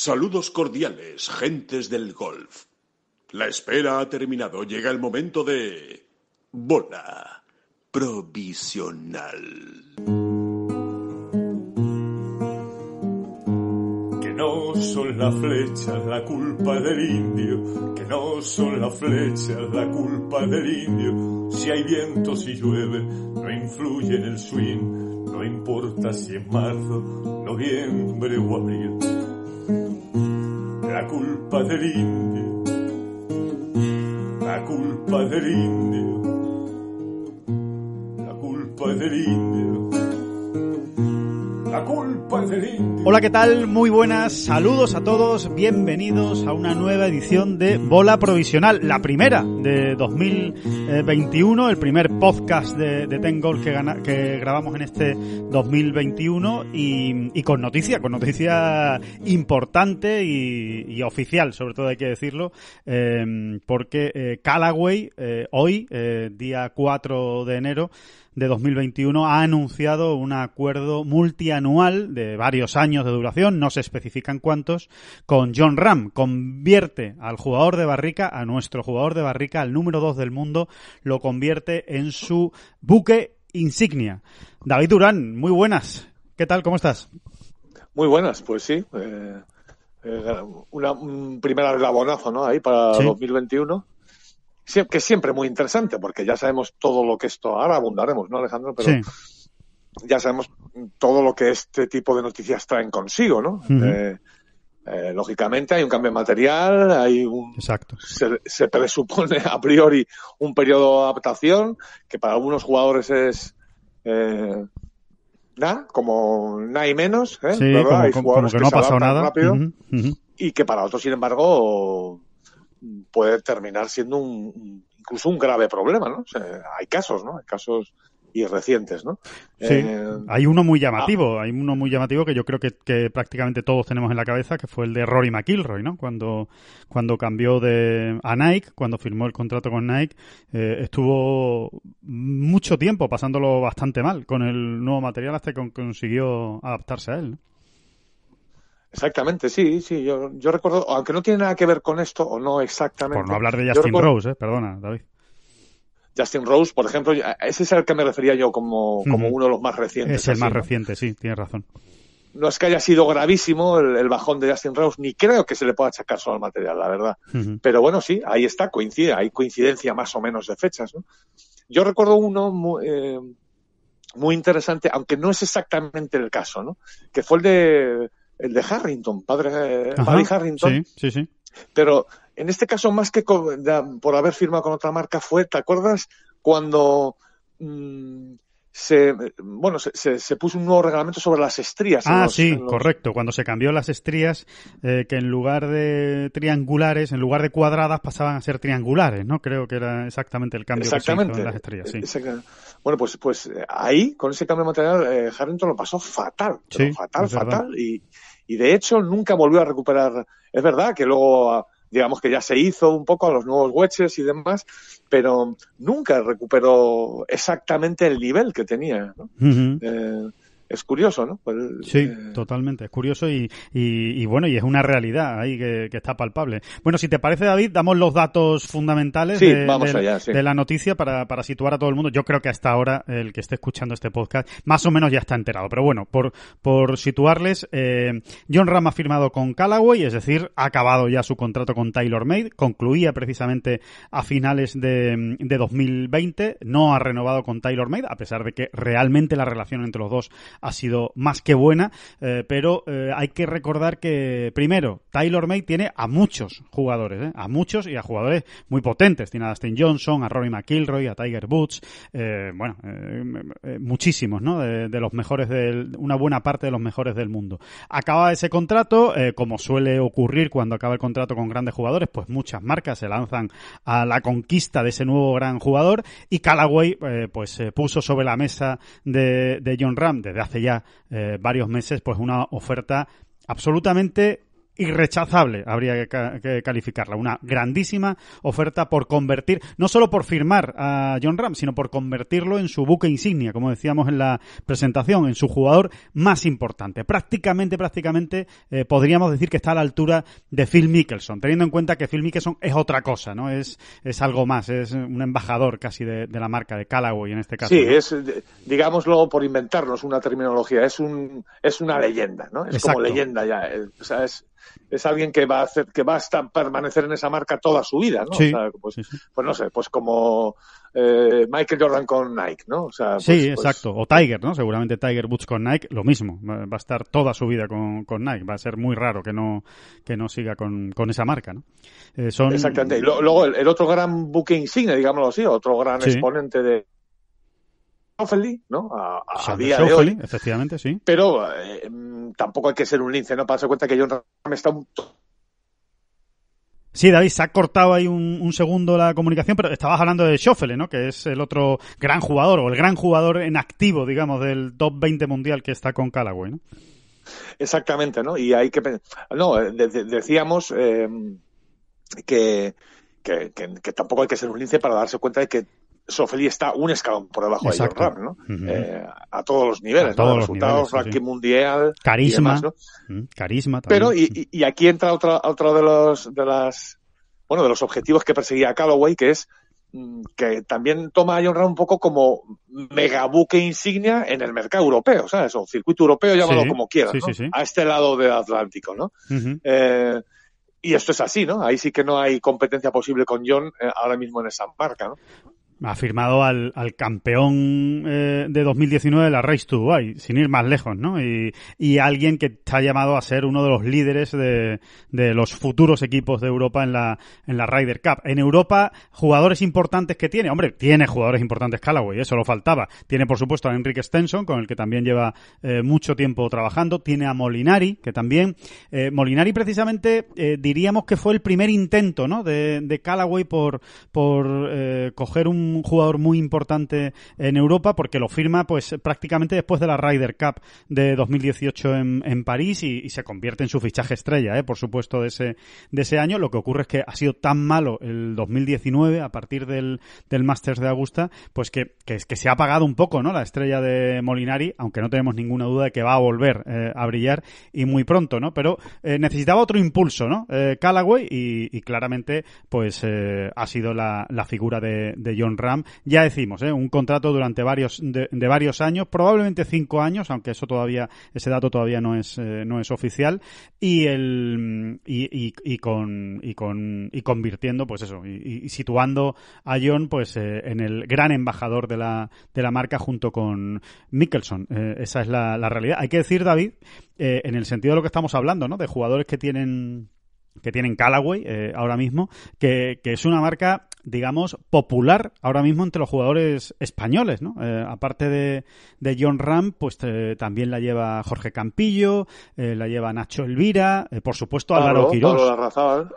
Saludos cordiales, gentes del golf. La espera ha terminado. Llega el momento de... Bola provisional. Que no son las flechas la culpa del indio, que no son las flechas la culpa del indio. Si hay viento, si llueve, no influye en el swing, no importa si es marzo, noviembre o abril. La culpa del indio, la culpa del indio, la culpa del indio culpa Hola, ¿qué tal? Muy buenas, saludos a todos, bienvenidos a una nueva edición de Bola Provisional, la primera de 2021, el primer podcast de, de Ten que, que grabamos en este 2021 y, con noticia, con noticia importante y, oficial, sobre todo hay que decirlo, eh, porque eh, Callaway eh, hoy, día 4 de enero, de 2021 ha anunciado un acuerdo multianual de varios años de duración, no se especifican cuántos, con John Ram. Convierte al jugador de Barrica, a nuestro jugador de Barrica, al número 2 del mundo, lo convierte en su buque insignia. David Durán, muy buenas. ¿Qué tal? ¿Cómo estás? Muy buenas, pues sí. Eh, eh, una, un primer eslabonazo, ¿no? Ahí para 2021 que es siempre muy interesante, porque ya sabemos todo lo que esto, ahora abundaremos, ¿no, Alejandro? Pero ya sabemos todo lo que este tipo de noticias traen consigo, ¿no? Eh, eh, lógicamente hay un cambio de material, hay un, Exacto. Se, presupone a priori un periodo de adaptación que para algunos jugadores es eh, nada, como nada y menos, ¿eh? Sí, hay jugadores que, no ha nada y que para otros, sin embargo, puede terminar siendo incluso un grave problema, ¿no? hay casos, ¿no? Hay casos irrecientes, ¿no? Sí, eh, hay uno muy llamativo, ah. hay uno muy llamativo que yo creo que, prácticamente todos tenemos en la cabeza, que fue el de Rory McIlroy, ¿no? Cuando, cuando cambió de, a Nike, cuando firmó el contrato con Nike, eh, estuvo mucho tiempo pasándolo bastante mal con el nuevo material hasta que consiguió adaptarse a él. ¿no? Exactamente, sí, sí. Yo, yo recuerdo, aunque no tiene nada que ver con esto, o no exactamente. Por no hablar de Justin Rose, eh, perdona, David. Justin Rose, por ejemplo, ese es el que me refería yo como, como uno de los más recientes. Es el más reciente, sí, tienes razón. No es que haya sido gravísimo el, bajón de Justin Rose, ni creo que se le pueda achacar solo al material, la verdad. Pero bueno, sí, ahí está, coincide, hay coincidencia más o menos de fechas. ¿no? Yo recuerdo uno muy, eh, muy interesante, aunque no es exactamente el caso, ¿no? que fue el de el de Harrington, padre, eh, Harrington. Sí, sí, sí. Pero en este caso, más que por haber firmado con otra marca, fue, ¿te acuerdas? Cuando mm, se, bueno, se, se, puso un nuevo reglamento sobre las estrías. Ah, sí, correcto. Cuando se cambió las estrías, eh, que en lugar de triangulares, en lugar de cuadradas, pasaban a ser triangulares, ¿no? Creo que era exactamente el cambio exactamente. que se hizo en las estrías. Bueno, pues, pues ahí, con ese cambio de material, eh, Harrington lo pasó fatal. fatal, fatal. Y, y de hecho nunca volvió a recuperar. Es verdad que luego, ah, digamos que ya se hizo un poco a los nuevos hueches y demás, pero nunca recuperó exactamente el nivel que tenía. ¿no? es curioso, ¿no? Pues, sí, eh, totalmente, es curioso y, y, y, bueno, y es una realidad ahí que, que, está palpable. Bueno, si te parece, David, damos los datos fundamentales de, la noticia para, para situar a todo el mundo. Yo creo que hasta ahora el que esté escuchando este podcast más o menos ya está enterado, pero bueno, por, por situarles, eh, John Ram ha firmado con Callaway, es decir, ha acabado ya su contrato con TaylorMade, concluía precisamente a finales de, de 2020, no ha renovado con TaylorMade, a pesar de que realmente la relación entre los dos ha sido más que buena, eh, pero eh, hay que recordar que, primero, Taylor May tiene a muchos jugadores, eh, a muchos y a jugadores muy potentes. Tiene a Dustin Johnson, a Rory McIlroy, a Tiger Woods, bueno, muchísimos, ¿no? De, los mejores, del, una buena parte de los mejores del mundo. Acaba ese contrato, como suele ocurrir cuando acaba el contrato con grandes jugadores, pues muchas marcas se lanzan a la conquista de ese nuevo gran jugador y Callaway, pues se puso sobre la mesa de, de John Ram desde hace hace ya eh, varios meses, pues una oferta absolutamente irrechazable, habría que, calificarla. Una grandísima oferta por convertir, no solo por firmar a John Ram, sino por convertirlo en su buque insignia, como decíamos en la presentación, en su jugador más importante. Prácticamente, prácticamente eh, podríamos decir que está a la altura de Phil Mickelson, teniendo en cuenta que Phil Mickelson es otra cosa, ¿no? Es, es algo más, es un embajador casi de, la marca, de Callaway en este caso. Sí, es, digámoslo por inventarnos una terminología, es, un, es una leyenda, ¿no? Es como leyenda ya, eh, es alguien que va a hacer, que va a estar, permanecer en esa marca toda su vida, ¿no? Pues, pues, no sé, pues como eh, Michael Jordan con Nike, ¿no? sea, sí, pues, pues exacto. O Tiger, ¿no? Seguramente Tiger Woods con Nike, lo mismo. Va a estar toda su vida con, con Nike. Va a ser muy raro que no, que no siga con, esa marca, ¿no? Eh, Exactamente. Y luego el, otro gran buque insignia, digámoslo así, otro gran exponente de ¿no? A, efectivamente, sí. Pero eh, tampoco hay que ser un lince, ¿no? Para darse cuenta que John Ram está un Sí, David, se ha cortado ahí un, segundo la comunicación, pero estabas hablando de Schoffele, ¿no? Que es el otro gran jugador, o el gran jugador en activo, digamos, del top 20 mundial que está con Callaway, ¿no? Exactamente, ¿no? Y hay que No, eh, decíamos eh, que, tampoco hay que ser un lince para darse cuenta de que Sofeli está un escalón por debajo de John Ram, ¿no? Eh, a todos los niveles, todos los resultados, ranking mundial, carisma, carisma. También. Pero y, aquí entra otro de los de las bueno de los objetivos que perseguía Calloway, que es mm, que también toma a John Ram un poco como mega buque insignia en el mercado europeo, ¿sabes? O circuito europeo, llámalo como quieras, A este lado del Atlántico, ¿no? Eh, y esto es así, ¿no? Ahí sí que no hay competencia posible con John eh, ahora mismo en esa marca, ¿no? ha firmado al, al campeón eh, de 2019 de la Race to sin ir más lejos, ¿no? Y, y, alguien que está llamado a ser uno de los líderes de, de los futuros equipos de Europa en la, en la Ryder Cup. En Europa, jugadores importantes que tiene, hombre, tiene jugadores importantes Callaway, eso lo faltaba. Tiene, por supuesto, a Enrique Stenson, con el que también lleva eh, mucho tiempo trabajando. Tiene a Molinari, que también. Eh, Molinari, precisamente, eh, diríamos que fue el primer intento, ¿no? De, de Callaway por, por coger un jugador muy importante en Europa porque lo firma pues prácticamente después de la Ryder Cup de 2018 en, en París y, se convierte en su fichaje estrella, ¿eh? por supuesto, de ese, de ese año. Lo que ocurre es que ha sido tan malo el 2019 a partir del, del Masters de Augusta, pues que, que, se ha apagado un poco ¿no? la estrella de Molinari, aunque no tenemos ninguna duda de que va a volver eh, a brillar y muy pronto, ¿no? Pero eh, necesitaba otro impulso, ¿no? Callaway y, claramente pues ha sido la, la figura de, de John Ram. Ya decimos, ¿eh? un contrato durante varios de, varios años, probablemente cinco años, aunque eso todavía ese dato todavía no es eh, no es oficial y el y, con y con y convirtiendo pues eso y, situando a John pues eh, en el gran embajador de la de la marca junto con Mickelson. esa es la, realidad. Hay que decir David en el sentido de lo que estamos hablando, ¿no? De jugadores que tienen que tienen Callaway ahora mismo, que, que, es una marca digamos, popular ahora mismo entre los jugadores españoles, ¿no? Eh, aparte de, de, John Ram, pues eh, también la lleva Jorge Campillo, eh, la lleva Nacho Elvira, por supuesto Álvaro Quirós.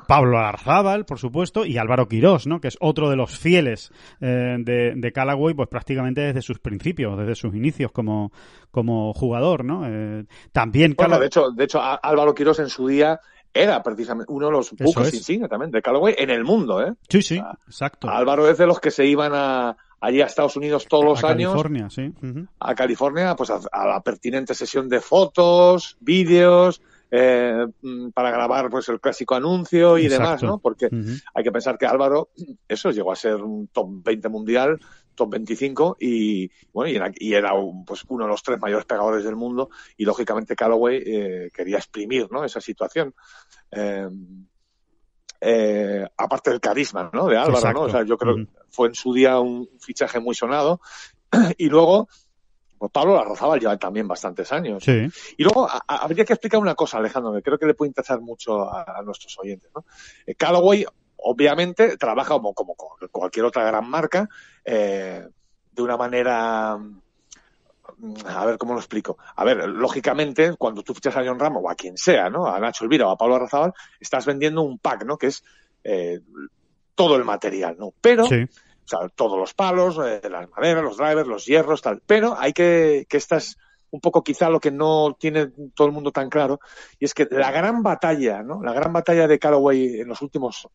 Pablo Arzábal, Pablo por supuesto, y Álvaro Quirós, ¿no? Que es otro de los fieles de, de, Callaway, pues prácticamente desde sus principios, desde sus inicios como, como jugador, ¿no? también... Bueno, de hecho, de hecho Álvaro Quirós en su día era precisamente uno de los buques insignia también de Calloway en el mundo, ¿eh? Sí, sí, exacto. Álvaro es de los que se iban a, allí a Estados Unidos todos los años. A California, sí. A California, pues a, la pertinente sesión de fotos, vídeos, eh, mm, para grabar pues el clásico anuncio y demás, ¿no? Porque hay que pensar que Álvaro, eso, llegó a ser un top 20 mundial, top 25 y, bueno, y era, pues uno de los tres mayores pegadores del mundo y lógicamente Calloway eh, quería exprimir, ¿no? Esa situación. Eh, aparte del carisma ¿no? de Álvaro, ¿no? O sea, yo creo que fue en su día un fichaje muy sonado. Y luego, pues Pablo Arrozabal lleva también bastantes años. Y luego habría que explicar una cosa, Alejandro, que creo que le puede interesar mucho a, nuestros oyentes. ¿no? Eh, Callaway, obviamente, trabaja como, cualquier otra gran marca, eh, de una manera mm, a ver cómo lo explico. A ver, lógicamente, cuando tú fichas a John Ramos o a quien sea, ¿no? A Nacho Elvira o a Pablo Arrazábal, estás vendiendo un pack, ¿no? Que es eh, todo el material, ¿no? Pero todos los palos, eh, las maderas, los drivers, los hierros, tal. Pero hay que, que esta un poco quizá lo que no tiene todo el mundo tan claro, y es que la gran batalla, ¿no? La gran batalla de Callaway en los últimos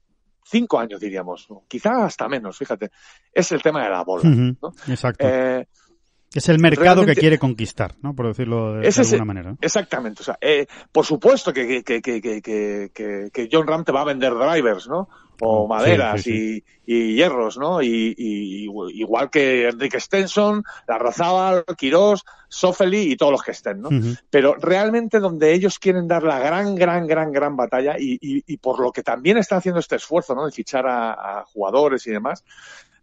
cinco años, diríamos, ¿no? quizá hasta menos, fíjate, es el tema de la bola, Exacto. Eh, es el mercado que quiere conquistar, ¿no? Por decirlo de, alguna manera. Exactamente. O sea, eh, por supuesto que, que, que, que, John Ram te va a vender drivers, ¿no? O maderas Y, y, hierros, ¿no? Y, igual que Enrique Stenson, Larrazábal, Quirós, Sofeli y todos los que estén, ¿no? Pero realmente donde ellos quieren dar la gran, gran, gran, gran batalla y, y, por lo que también está haciendo este esfuerzo, ¿no? De fichar a, jugadores y demás,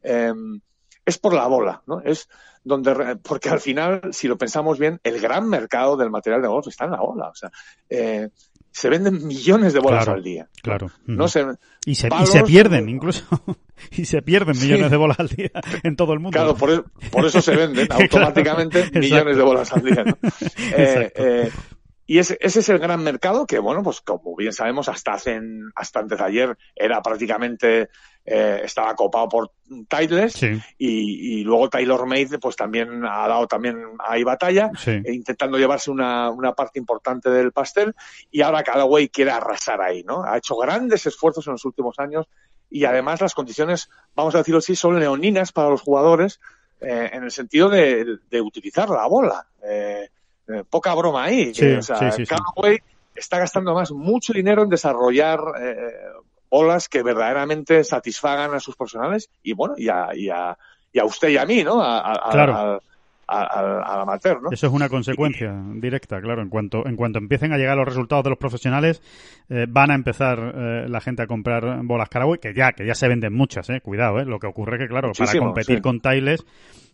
em, es por la bola, ¿no? Es donde porque al final, si lo pensamos bien, el gran mercado del material de golf está en la ola. O sea, eh, se venden millones de bolas al día. Claro. No se, y, se, pierden, incluso. y se pierden millones de bolas al día en todo el mundo. Claro, por, e, eso se venden automáticamente millones de bolas al día. Eh, eh, y ese, es el gran mercado que, bueno, pues como bien sabemos, hasta, hace, hasta antes de ayer era prácticamente, eh, estaba copado por Titles y, luego Taylor Made pues también ha dado también ahí batalla, eh, intentando llevarse una, parte importante del pastel y ahora cada Callaway quiere arrasar ahí, ¿no? Ha hecho grandes esfuerzos en los últimos años y además las condiciones, vamos a decirlo así, son leoninas para los jugadores eh, en el sentido de, de utilizar la bola. Eh, eh, poca broma ahí. está gastando más mucho dinero en desarrollar eh, eh, bolas que verdaderamente satisfagan a sus profesionales y bueno, y a, y a, usted y a mí, ¿no? A, claro. al amateur, ¿no? Eso es una consecuencia directa, claro. En cuanto, en cuanto empiecen a llegar los resultados de los profesionales, van a empezar la gente a comprar bolas caraway que ya, que ya se venden muchas, eh, cuidado, eh. Lo que ocurre es que, claro, para competir con Tiles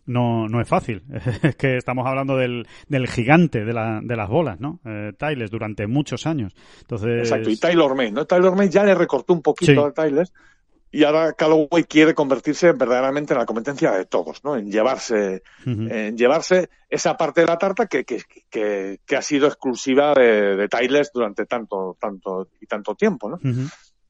no, no es fácil. es que estamos hablando del, gigante de, la, de las bolas, ¿no? Eh, Tiles durante muchos años. Entonces... Exacto, y Taylor May, ¿no? Taylor May ya le recortó un poquito a Tiles y ahora Calloway quiere convertirse verdaderamente en la competencia de todos, ¿no? En llevarse, en llevarse esa parte de la tarta que, que, que, ha sido exclusiva de, de durante tanto, tanto y tanto tiempo, ¿no?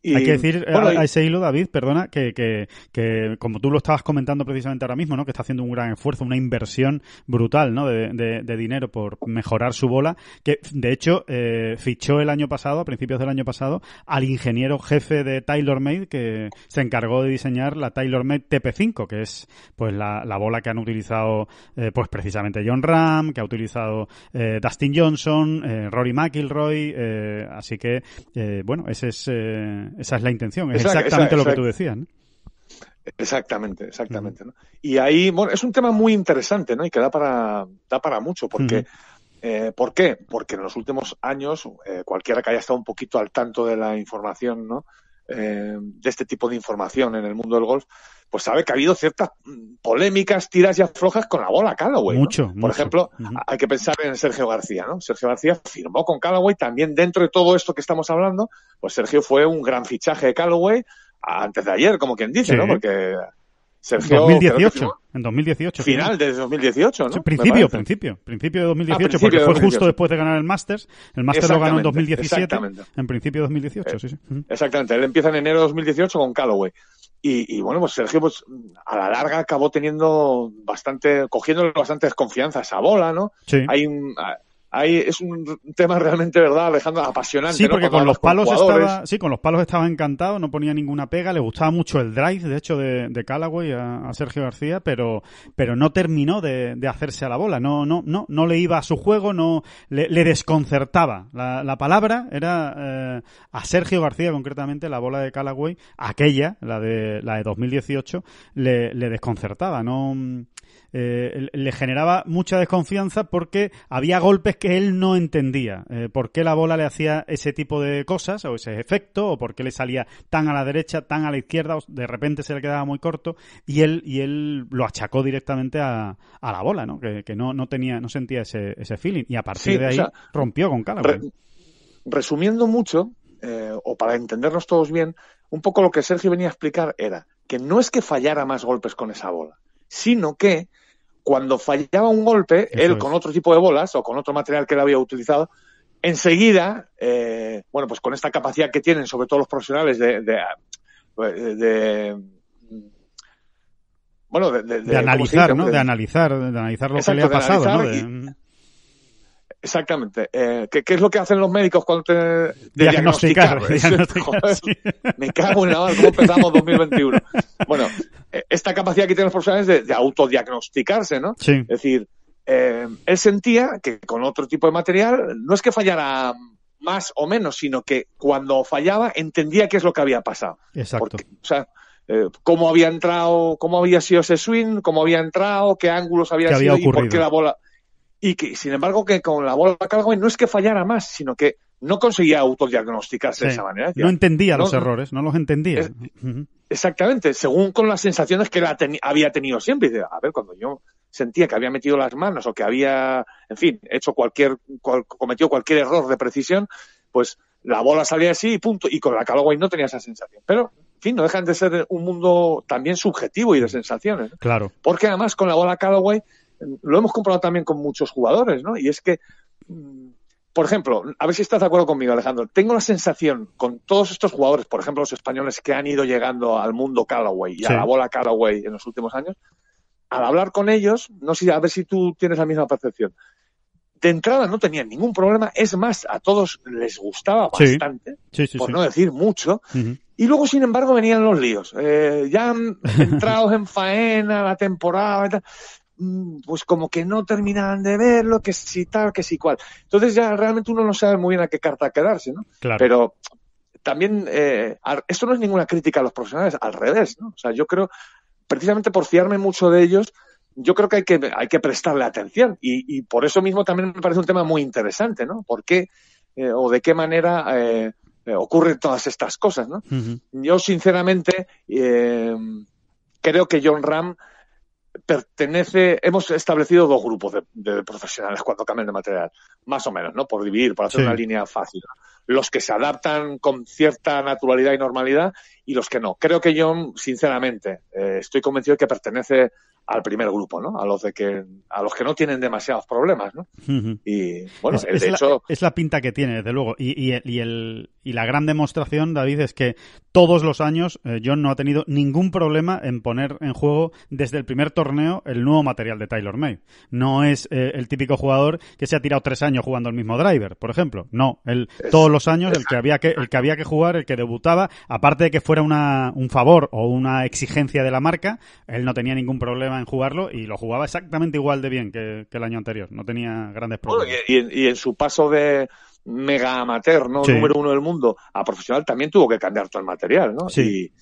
Hay que decir eh, a, ese hilo, David, perdona, que, que, que, como tú lo estabas comentando precisamente ahora mismo, ¿no? que está haciendo un gran esfuerzo, una inversión brutal ¿no? de, de, de dinero por mejorar su bola, que de hecho eh, fichó el año pasado, a principios del año pasado, al ingeniero jefe de TaylorMade que se encargó de diseñar la TaylorMade TP5, que es pues la, la bola que han utilizado eh, pues precisamente John Ram, que ha utilizado eh, Dustin Johnson, eh, Rory McIlroy, así que bueno, ese es esa es la intención, es exactamente lo que tú decías. ¿no? Exactamente, exactamente. ¿no? Y ahí, bueno, es un tema muy interesante, ¿no? Y que da para, da para mucho, porque, eh, ¿por qué? Porque en los últimos años, eh, cualquiera que haya estado un poquito al tanto de la información, ¿no? Eh, de este tipo de información en el mundo del golf, pues sabe que ha habido ciertas polémicas, tiras y aflojas con la bola Callaway. Mucho. Por ejemplo, hay que pensar en Sergio García, ¿no? Sergio García firmó con Callaway, también dentro de todo esto que estamos hablando, pues Sergio fue un gran fichaje de Callaway antes de ayer, como quien dice, ¿no? Porque Sergio, 2018, en 2018. Final de 2018, ¿no? Sí, principio, principio, principio de 2018, ah, porque fue justo después de ganar el Masters. El Masters lo ganó en 2017. En principio de 2018, eh, sí, sí. Exactamente, él empieza en enero de 2018 con Callaway. Y, bueno, pues Sergio, pues a la larga acabó teniendo bastante, cogiendo bastantes confianzas a bola, ¿no? Sí. Hay un, Ahí es un tema realmente, ¿verdad, Alejandro? Apasionante. Sí, porque con los palos estaba, sí, con los palos estaba encantado, no ponía ninguna pega, le gustaba mucho el drive, de hecho, de, de Callaway a, Sergio García, pero, pero no terminó de, de, hacerse a la bola, no, no, no, no le iba a su juego, no le, desconcertaba. La, palabra era eh, a Sergio García, concretamente, la bola de Callaway, aquella, la de la de 2018, le, le desconcertaba, no eh, le generaba mucha desconfianza porque había golpes que él no entendía. Eh, ¿Por qué la bola le hacía ese tipo de cosas o ese efecto? ¿O por qué le salía tan a la derecha, tan a la izquierda? de repente se le quedaba muy corto y él, y él lo achacó directamente a, la bola, ¿no? Que, no, tenía, no sentía ese, ese feeling. Y a partir de ahí rompió con Carlos. resumiendo mucho, eh, o para entendernos todos bien, un poco lo que Sergio venía a explicar era que no es que fallara más golpes con esa bola, sino que cuando fallaba un golpe, él con otro tipo de bolas o con otro material que él había utilizado, enseguida, eh, bueno, pues con esta capacidad que tienen, sobre todo los profesionales de, bueno, de, analizar, ¿no? Pues de, analizar, de analizar lo que le ha pasado, ¿no? Exactamente. Eh, ¿qué, ¿qué, es lo que hacen los médicos cuando te de diagnosticar? Me cago en la ¿cómo empezamos 2021? Bueno, eh, esta capacidad que tienen los profesionales de, de autodiagnosticarse, ¿no? Sí. Es decir, eh, él sentía que con otro tipo de material no es que fallara más o menos, sino que cuando fallaba entendía qué es lo que había pasado. Exacto. o sea, eh, cómo había entrado, cómo había sido ese swing, cómo había entrado, qué ángulos había, sido por qué la bola y que, sin embargo, que con la bola Callaway no es que fallara más, sino que no conseguía autodiagnosticarse de esa manera. no entendía los errores, no los entendía. exactamente, según con las sensaciones que había tenido siempre. a ver, cuando yo sentía que había metido las manos o que había, en fin, hecho cualquier, cometido cualquier error de precisión, pues la bola salía así y punto. Y con la Callaway no tenía esa sensación. Pero, en fin, no dejan de ser un mundo también subjetivo y de mm. sensaciones. Claro. Porque además con la bola Callaway lo hemos comprobado también con muchos jugadores, ¿no? Y es que, mm, por ejemplo, a ver si estás de acuerdo conmigo, Alejandro, tengo la sensación con todos estos jugadores, por ejemplo, los españoles que han ido llegando al mundo Callaway y a la bola Callaway en los últimos años, al hablar con ellos, no sé, a ver si tú tienes la misma percepción. De entrada no tenían ningún problema, es más, a todos les gustaba bastante, por no decir mucho, y luego, sin embargo, venían los líos. Eh, ya han entrado en faena la temporada, y Mm, pues como que no terminaban de verlo, que si tal, que si cual. Entonces ya realmente uno no sabe muy bien a qué carta quedarse, ¿no? Claro. Pero también, eh, esto no es ninguna crítica a los profesionales, al revés, ¿no? O sea, yo creo, precisamente por fiarme mucho de ellos, yo creo que hay que, hay que prestarle atención y, por eso mismo también me parece un tema muy interesante, ¿no? ¿Por qué eh, o de qué manera... Eh, ocurren todas estas cosas, ¿no? Yo, sinceramente, eh, creo que John Ram pertenece, hemos establecido dos grupos de, profesionales cuando cambian de material, más o menos, ¿no? Por dividir, por hacer una línea fácil. Los que se adaptan con cierta naturalidad y normalidad y los que no. Creo que yo, sinceramente, eh, estoy convencido de que pertenece al primer grupo, ¿no? A los de que a los que no tienen demasiados problemas, ¿no? Y bueno, es, de hecho la, es la pinta que tiene desde luego y, el, y la gran demostración, David, es que todos los años eh, John no ha tenido ningún problema en poner en juego desde el primer torneo el nuevo material de Tyler May. No es eh, el típico jugador que se ha tirado tres años jugando el mismo driver, por ejemplo. No, él todos los años el que había que el que había que jugar, el que debutaba, aparte de que fuera un favor o una exigencia de la marca, él no tenía ningún problema en jugarlo y lo jugaba exactamente igual de bien que, el año anterior. No tenía grandes problemas. y, en su paso de mega amateur, Número uno del mundo a profesional también tuvo que cambiar todo el material, ¿no? Sí.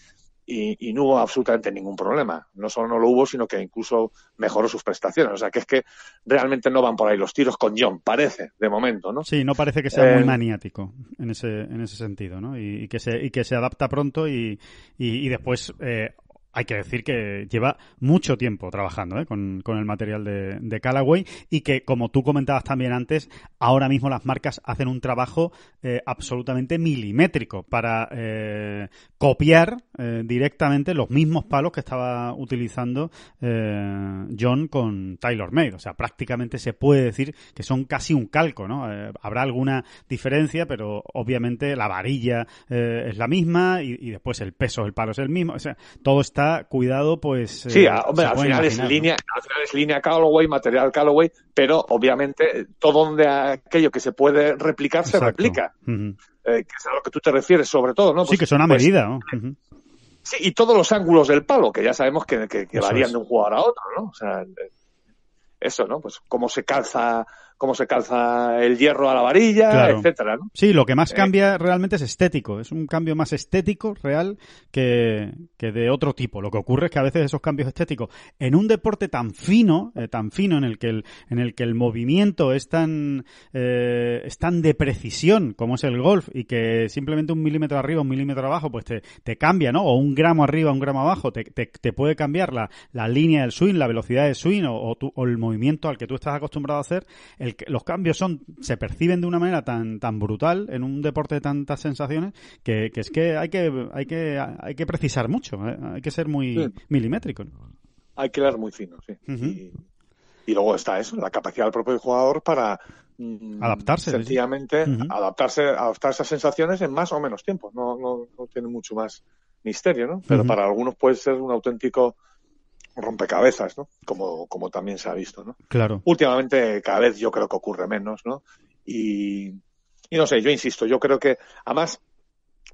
Y, no hubo absolutamente ningún problema. No solo no lo hubo, sino que incluso mejoró sus prestaciones. O sea, que es que realmente no van por ahí los tiros con John, parece, de momento, ¿no? Sí, no parece que sea muy eh, maniático en ese, en ese sentido, ¿no? Y, que se, que se adapta pronto y, después eh, hay que decir que lleva mucho tiempo trabajando ¿eh? con, el material de, Callaway y que, como tú comentabas también antes, ahora mismo las marcas hacen un trabajo eh, absolutamente milimétrico para eh, copiar directamente los mismos palos que estaba utilizando John con Taylor Made. O sea, prácticamente se puede decir que son casi un calco, ¿no? habrá alguna diferencia, pero obviamente la varilla es la misma y, y después el peso del palo es el mismo. O sea, todo está cuidado, pues. Sí, eh, hombre, al final, es línea, es línea Callaway, material Callaway, pero obviamente todo donde aquello que se puede replicar se replica. Eh, que es a lo que tú te refieres, sobre todo, ¿no? sí, pues que son a pues medida, eh, Sí, y todos los ángulos del palo, que ya sabemos que, varían de un jugador a otro, ¿no? eso, ¿no? Pues cómo se calza cómo se calza el hierro a la varilla, etcétera. ¿no? Sí, lo que más eh, cambia realmente es estético. Es un cambio más estético, real, que, de otro tipo. Lo que ocurre es que a veces esos cambios estéticos, en un deporte tan fino, eh, tan fino, en el que el, en el que el movimiento es tan, eh, tan de precisión como es el golf, y que simplemente un milímetro arriba, un milímetro abajo, pues te, cambia, ¿no? O un gramo arriba, un gramo abajo, te, te, puede cambiar la, línea del swing, la velocidad del swing, o, el movimiento al que tú estás acostumbrado a hacer los cambios son se perciben de una manera tan tan brutal en un deporte de tantas sensaciones que, es que hay que hay que hay que precisar mucho, ¿eh? hay que ser muy milimétrico. Hay que leer muy fino, sí. y, luego está eso, la capacidad del propio jugador para mm, adaptarse sencillamente adaptarse a esas sensaciones en más o menos tiempo no, tiene mucho más misterio no pero para algunos puede ser un auténtico rompecabezas, ¿no? Como, como también se ha visto, ¿no? Claro. Últimamente cada vez yo creo que ocurre menos, ¿no? Y, y no sé, yo insisto, yo creo que además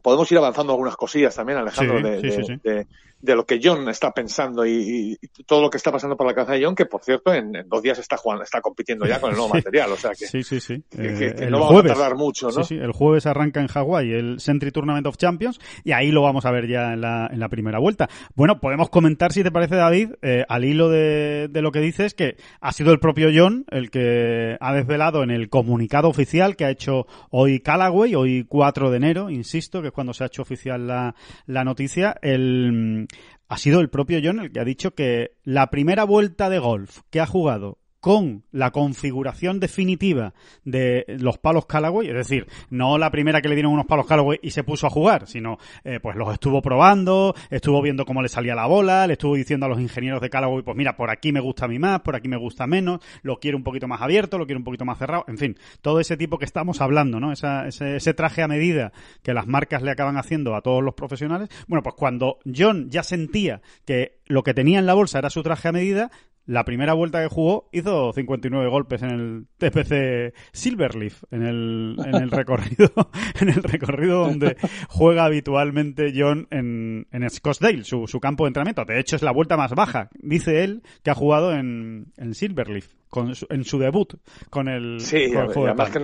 podemos ir avanzando algunas cosillas también, Alejandro, De, de lo que John está pensando y, todo lo que está pasando por la cabeza de John, que por cierto, en, dos días está jugando, está compitiendo ya con el nuevo material, o sea que, sí, sí, sí. que, eh, el no a tardar mucho, ¿no? el jueves arranca en Hawái el Century Tournament of Champions y ahí lo vamos a ver ya en la, en la primera vuelta. Bueno, podemos comentar si te parece, David, eh, al hilo de, lo que dices, que ha sido el propio John el que ha desvelado en el comunicado oficial que ha hecho hoy Callaway, hoy 4 de enero, insisto, que es cuando se ha hecho oficial la, la noticia, el ha sido el propio John el que ha dicho que la primera vuelta de golf que ha jugado con la configuración definitiva de los palos Callaway, es decir, no la primera que le dieron unos palos Callaway y se puso a jugar, sino eh, pues los estuvo probando, estuvo viendo cómo le salía la bola, le estuvo diciendo a los ingenieros de Callaway, pues mira, por aquí me gusta a mí más, por aquí me gusta menos, lo quiero un poquito más abierto, lo quiero un poquito más cerrado, en fin, todo ese tipo que estamos hablando, ¿no? Esa, ese, ese traje a medida que las marcas le acaban haciendo a todos los profesionales. Bueno, pues cuando John ya sentía que lo que tenía en la bolsa era su traje a medida, la primera vuelta que jugó hizo 59 golpes en el TPC Silverleaf, en el, en el recorrido, en el recorrido donde juega habitualmente John en, Scottsdale, su, su, campo de entrenamiento. De hecho, es la vuelta más baja, dice él, que ha jugado en, Silverleaf, con en su debut con el, juego que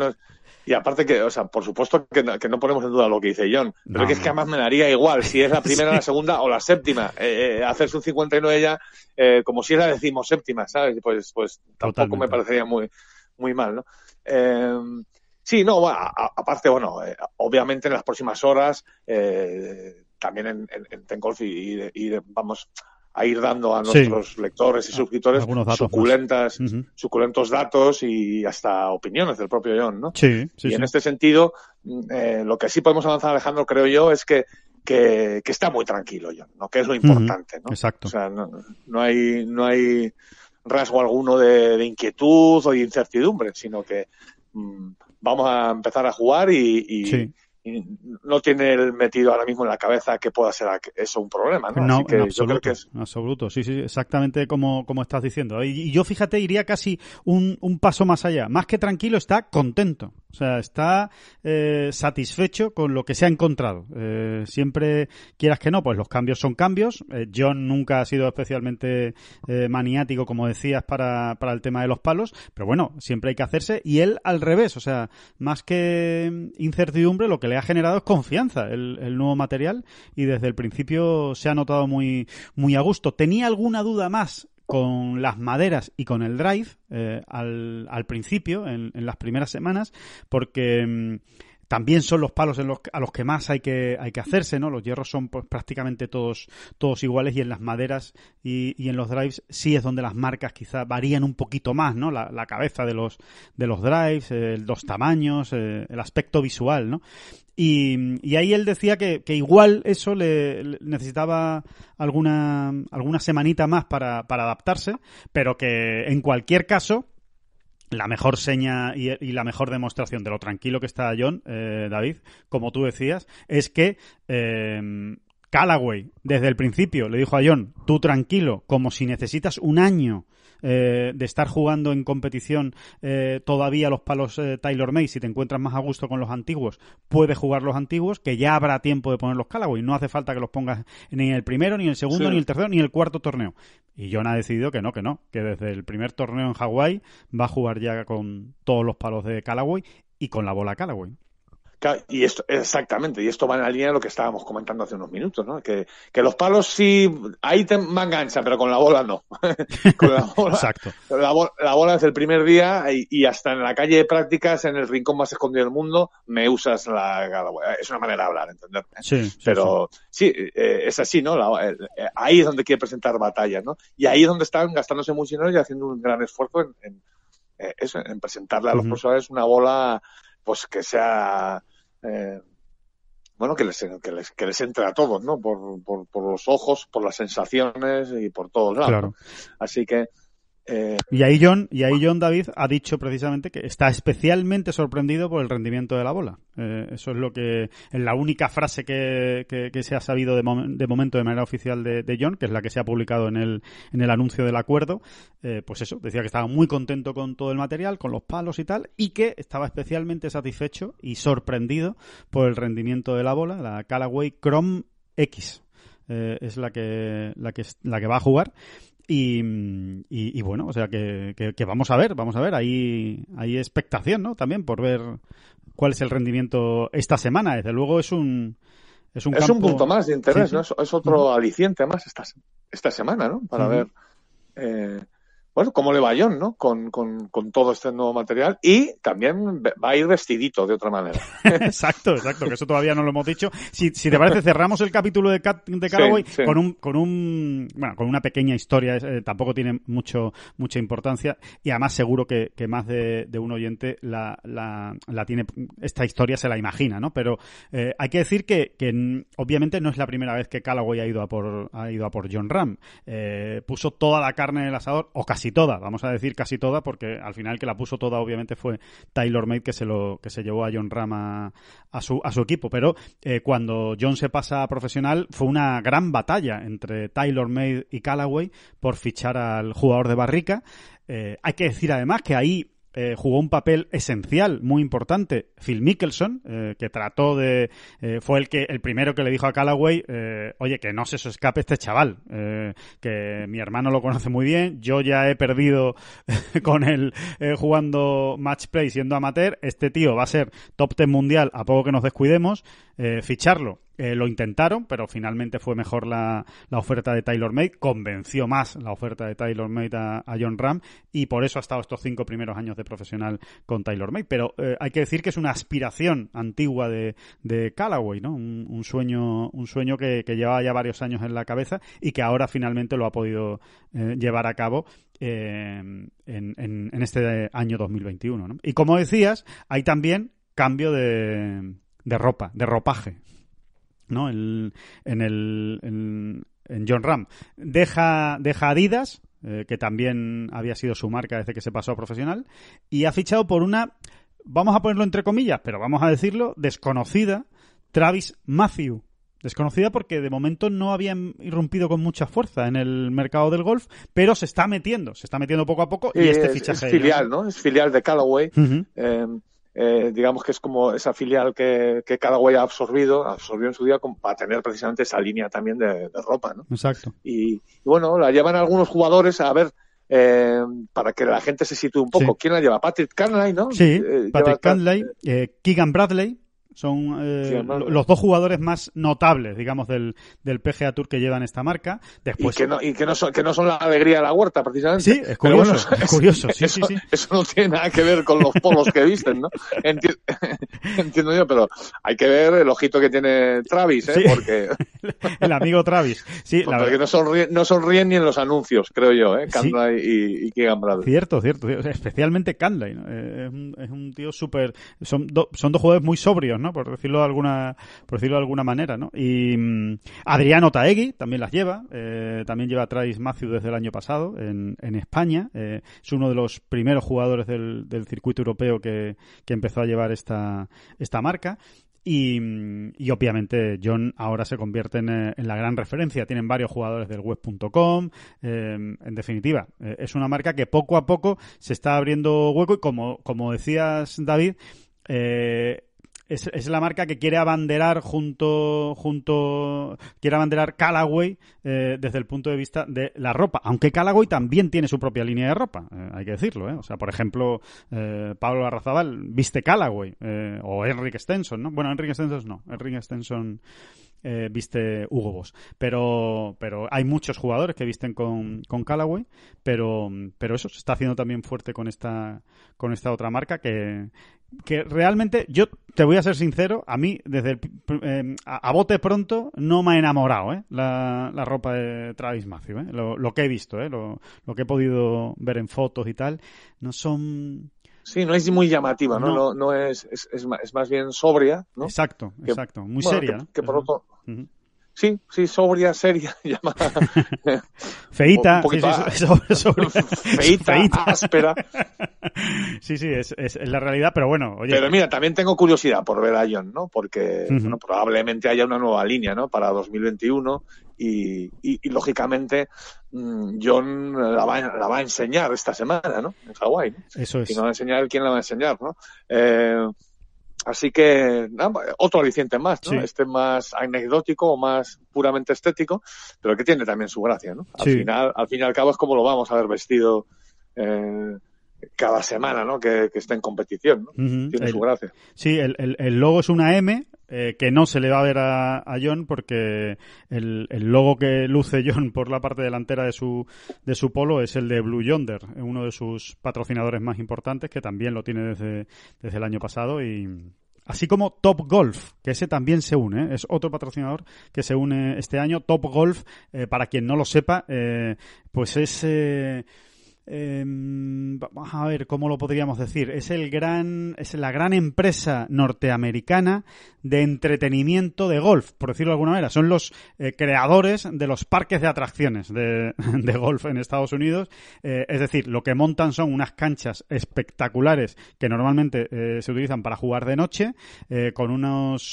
y aparte que, o sea, por supuesto que no, ponemos en duda lo que dice John, pero que es que además me daría igual si es la primera, la segunda o la séptima. Eh, hacerse un 59 ya, eh, como si es la decimos séptima, ¿sabes? Pues, pues tampoco me parecería muy, muy mal, ¿no? Em, sí, no, aparte, bueno, eh, obviamente en las próximas horas eh, también en, en, Golf y, vamos a ir dando a nuestros lectores y suscriptores suculentas, suculentos datos y hasta opiniones del propio John, ¿no? Sí, sí Y en este sentido, mm, eh, lo que sí podemos avanzar, Alejandro, creo yo, es que, que, está muy tranquilo John, ¿no? Que es lo importante, ¿no? Exacto. O sea, no, hay, no hay rasgo alguno de, inquietud o de incertidumbre, sino que mm, vamos a empezar a jugar y, no tiene el metido ahora mismo en la cabeza que pueda ser eso un problema, ¿no? que en absoluto, yo creo que es... absoluto, sí, sí, exactamente como, estás diciendo. Y, yo, fíjate, iría casi un, un paso más allá. Más que tranquilo, está contento. O sea, está eh, satisfecho con lo que se ha encontrado. Eh, siempre quieras que no, pues los cambios son cambios. Eh, John nunca ha sido especialmente maniático, como decías, para, para, el tema de los palos. Pero bueno, siempre hay que hacerse. Y él al revés. O sea, más que mm, incertidumbre, lo que le ha generado es confianza el, el nuevo material. Y desde el principio se ha notado muy, muy a gusto. ¿Tenía alguna duda más con las maderas y con el drive eh, al, principio, en, las primeras semanas, porque... Mm, también son los palos en a los que más hay que, hay que hacerse, ¿no? Los hierros son pues, prácticamente todos, todos iguales y en las maderas y, en los drives sí es donde las marcas quizá varían un poquito más, ¿no? La, cabeza de los, de los drives, los tamaños, eh, el aspecto visual, ¿no? Y, ahí él decía que, igual eso le, necesitaba alguna, alguna semanita más para, para adaptarse, pero que en cualquier caso la mejor seña y, la mejor demostración de lo tranquilo que está John, eh, David, como tú decías, es que eh, Callaway desde el principio le dijo a John, tú tranquilo, como si necesitas un año eh, de estar jugando en competición eh, todavía los palos eh, Taylor May, si te encuentras más a gusto con los antiguos, puedes jugar los antiguos, que ya habrá tiempo de poner los Callaway. No hace falta que los pongas ni en el primero, ni en el segundo, ni en el tercero, ni en el cuarto torneo. Y John ha decidido que no, que no, que desde el primer torneo en Hawái va a jugar ya con todos los palos de Callaway y con la bola Callaway. Y esto, exactamente, y esto va en la línea de lo que estábamos comentando hace unos minutos, ¿no? Que, que los palos sí, ahí te mangancha, pero con la bola no. con la bola, Exacto. La, bola es el primer día y, hasta en la calle de prácticas, en el rincón más escondido del mundo, me usas la, Es una manera de hablar, ¿entendés? Sí, pero sí, eh, es así, ¿no? Eh, ahí es donde quiere presentar batallas, ¿no? Y ahí es donde están gastándose mucho dinero y haciendo un gran esfuerzo en, en, eh, eso, en presentarle a los profesores una bola pues que sea eh, bueno que les, que les que les entre a todos no por, por, por los ojos por las sensaciones y por todos lados así que y ahí John, y ahí John David ha dicho precisamente que está especialmente sorprendido por el rendimiento de la bola. Eh, eso es lo que es la única frase que, que, se ha sabido de, momento de manera oficial de, John, que es la que se ha publicado en el, en el anuncio del acuerdo. Eh, pues eso, decía que estaba muy contento con todo el material, con los palos y tal, y que estaba especialmente satisfecho y sorprendido por el rendimiento de la bola, la Callaway Chrome X. Eh, es la que, la que la que va a jugar y, y, bueno, o sea que, que, vamos a ver, vamos a ver, ahí hay expectación, ¿no? También por ver cuál es el rendimiento esta semana. Desde luego es un es un, punto más de interés, ¿no? Es, otro aliciente más esta, esta semana, ¿no? Para ver eh, bueno, como le va John, ¿no? Con, todo este nuevo material y también va a ir vestidito de otra manera. exacto, exacto, que eso todavía no lo hemos dicho. Si, si te parece, cerramos el capítulo de, Cat, de Callaway con un, con un, bueno, con una pequeña historia, eh, tampoco tiene mucho, mucha importancia y además seguro que, más de, un oyente la, tiene, esta historia se la imagina, ¿no? Pero eh, hay que decir que, que, obviamente no es la primera vez que Callaway ha ido a por, ha ido a por John Ram. Eh, puso toda la carne en el asador, o casi toda, vamos a decir casi toda, porque al final que la puso toda obviamente fue Taylor Made, que se, lo, que se llevó a John Rama a, su, a su equipo. Pero eh, cuando John se pasa a profesional, fue una gran batalla entre Taylor Made y Callaway por fichar al jugador de Barrica. Eh, hay que decir además que ahí eh, jugó un papel esencial, muy importante, Phil Mickelson, eh, que trató de... Eh, fue el, que, el primero que le dijo a Callaway, oye, que no se eso escape este chaval, que mi hermano lo conoce muy bien, yo ya he perdido con él jugando match play siendo amateur, este tío va a ser top ten mundial a poco que nos descuidemos, ficharlo eh, lo intentaron, pero finalmente fue mejor la, oferta de Taylor May. convenció más la oferta de Taylor Made a, John Ram y por eso ha estado estos cinco primeros años de profesional con Taylor May. Pero eh, hay que decir que es una aspiración antigua de, Callaway, ¿no? Un, sueño, un sueño que, llevaba ya varios años en la cabeza y que ahora finalmente lo ha podido eh, llevar a cabo en, este año 2021. Y como decías, hay también cambio de, de ropa, de ropaje. ¿no? En, en el, en, John Ram. Deja, deja Adidas, eh, que también había sido su marca desde que se pasó a profesional, y ha fichado por una, vamos a ponerlo entre comillas, pero vamos a decirlo, desconocida, Travis Matthew. Desconocida porque de momento no había irrumpido con mucha fuerza en el mercado del golf, pero se está metiendo, se está metiendo poco a poco y, este fichaje. Es filial, ¿no? Es filial de Callaway. Eh, digamos que es como esa filial que, que ha absorbido, absorbió en su día para tener precisamente esa línea también de, ropa, ¿no? Exacto. Y, bueno, la llevan algunos jugadores a ver. Eh, para que la gente se sitúe un poco. ¿Quién la lleva? Patrick Canley, ¿no? Sí, eh, Patrick Canlay, Keegan Bradley, son eh, los dos jugadores más notables, digamos, del, del PGA Tour que llevan esta marca. Después... Y, que no, que, no son, que no son la alegría de la huerta, precisamente. Sí, es curioso. es curioso. Sí, eso, sí, sí. eso no tiene nada que ver con los polos que visten, ¿no? Entiendo yo, pero hay que ver el ojito que tiene Travis, ¿eh? Porque... El amigo Travis. Sí, no, sonríen, ni en los anuncios, creo yo, ¿eh? Candlay y, y Keegan Bradley. Cierto, cierto. Especialmente Candlay. Eh, es, un, es, un, tío súper... Son, son dos jugadores muy sobrios, por decirlo de alguna, por decirlo alguna manera, Y mm, Adriano Taegui también las lleva, eh, también lleva a Travis desde el año pasado en, en España, eh, es uno de los primeros jugadores del, circuito europeo que, empezó a llevar esta, esta marca. Y, mm, obviamente John ahora se convierte eh, en, la gran referencia. Tienen varios jugadores del web.com. en definitiva, es una marca que poco a poco se está abriendo hueco y como, como decías, David, es, es, la marca que quiere abanderar junto, junto quiere abanderar Callaway eh, desde el punto de vista de la ropa, aunque Callaway también tiene su propia línea de ropa, eh, hay que decirlo, ¿eh? o sea, por ejemplo, eh, Pablo Arrazabal viste Callaway eh, o Enrique Stenson, ¿no? Bueno, Enrique Stenson no, Enrique Stenson eh, viste Hugo Boss. Pero, pero hay muchos jugadores que visten con, con Callaway, pero, pero eso se está haciendo también fuerte con esta, con esta otra marca que, que realmente, yo te voy a ser sincero, a mí, desde em, a, bote pronto, no me ha enamorado eh, la, la ropa de Travis Matthew. Eh. Lo, lo, que he visto, Lo, lo que he podido ver en fotos y tal, no son Sí, no es muy llamativa, ¿no? No, no, es, es, es, más, bien sobria, ¿no? Exacto, exacto, muy seria. que, por otro, Sí, sí, sobria, seria, llamada. Feita, sí, feita, áspera. Sí, sí, es, la realidad, pero bueno. pero mira, también tengo curiosidad por ver a John, ¿no? Porque probablemente haya una nueva línea, ¿no? Para 2021 y, lógicamente John mm, la va, a enseñar esta semana, ¿no? En Hawái. Eso es. Si no va a enseñar, ¿quién la va a enseñar, no? Eh, Así que ah, otro aliciente más, ¿no? Este más anecdótico o más puramente estético, pero que tiene también su gracia, ¿no? Al final, al fin y al cabo es como lo vamos a ver vestido eh, cada semana, ¿no? Que, está en competición, ¿no? Tiene su gracia. Sí, el, logo es una M eh, que no se le va a ver a, John porque el, logo que luce John por la parte delantera de su, de su polo es el de Blue Yonder, uno de sus patrocinadores más importantes que también lo tiene desde, desde el año pasado y así como Top Golf, que ese también se une, ¿eh? es otro patrocinador que se une este año. Top Golf, eh, para quien no lo sepa, pues es Em, vamos a ver cómo lo podríamos decir. Es el gran, es la gran empresa norteamericana de entretenimiento de golf, por decirlo de alguna manera. Son los eh, creadores de los parques de atracciones de, golf en Estados Unidos. Eh, es decir, lo que montan son unas canchas espectaculares que normalmente eh, se utilizan para jugar de noche, con unos,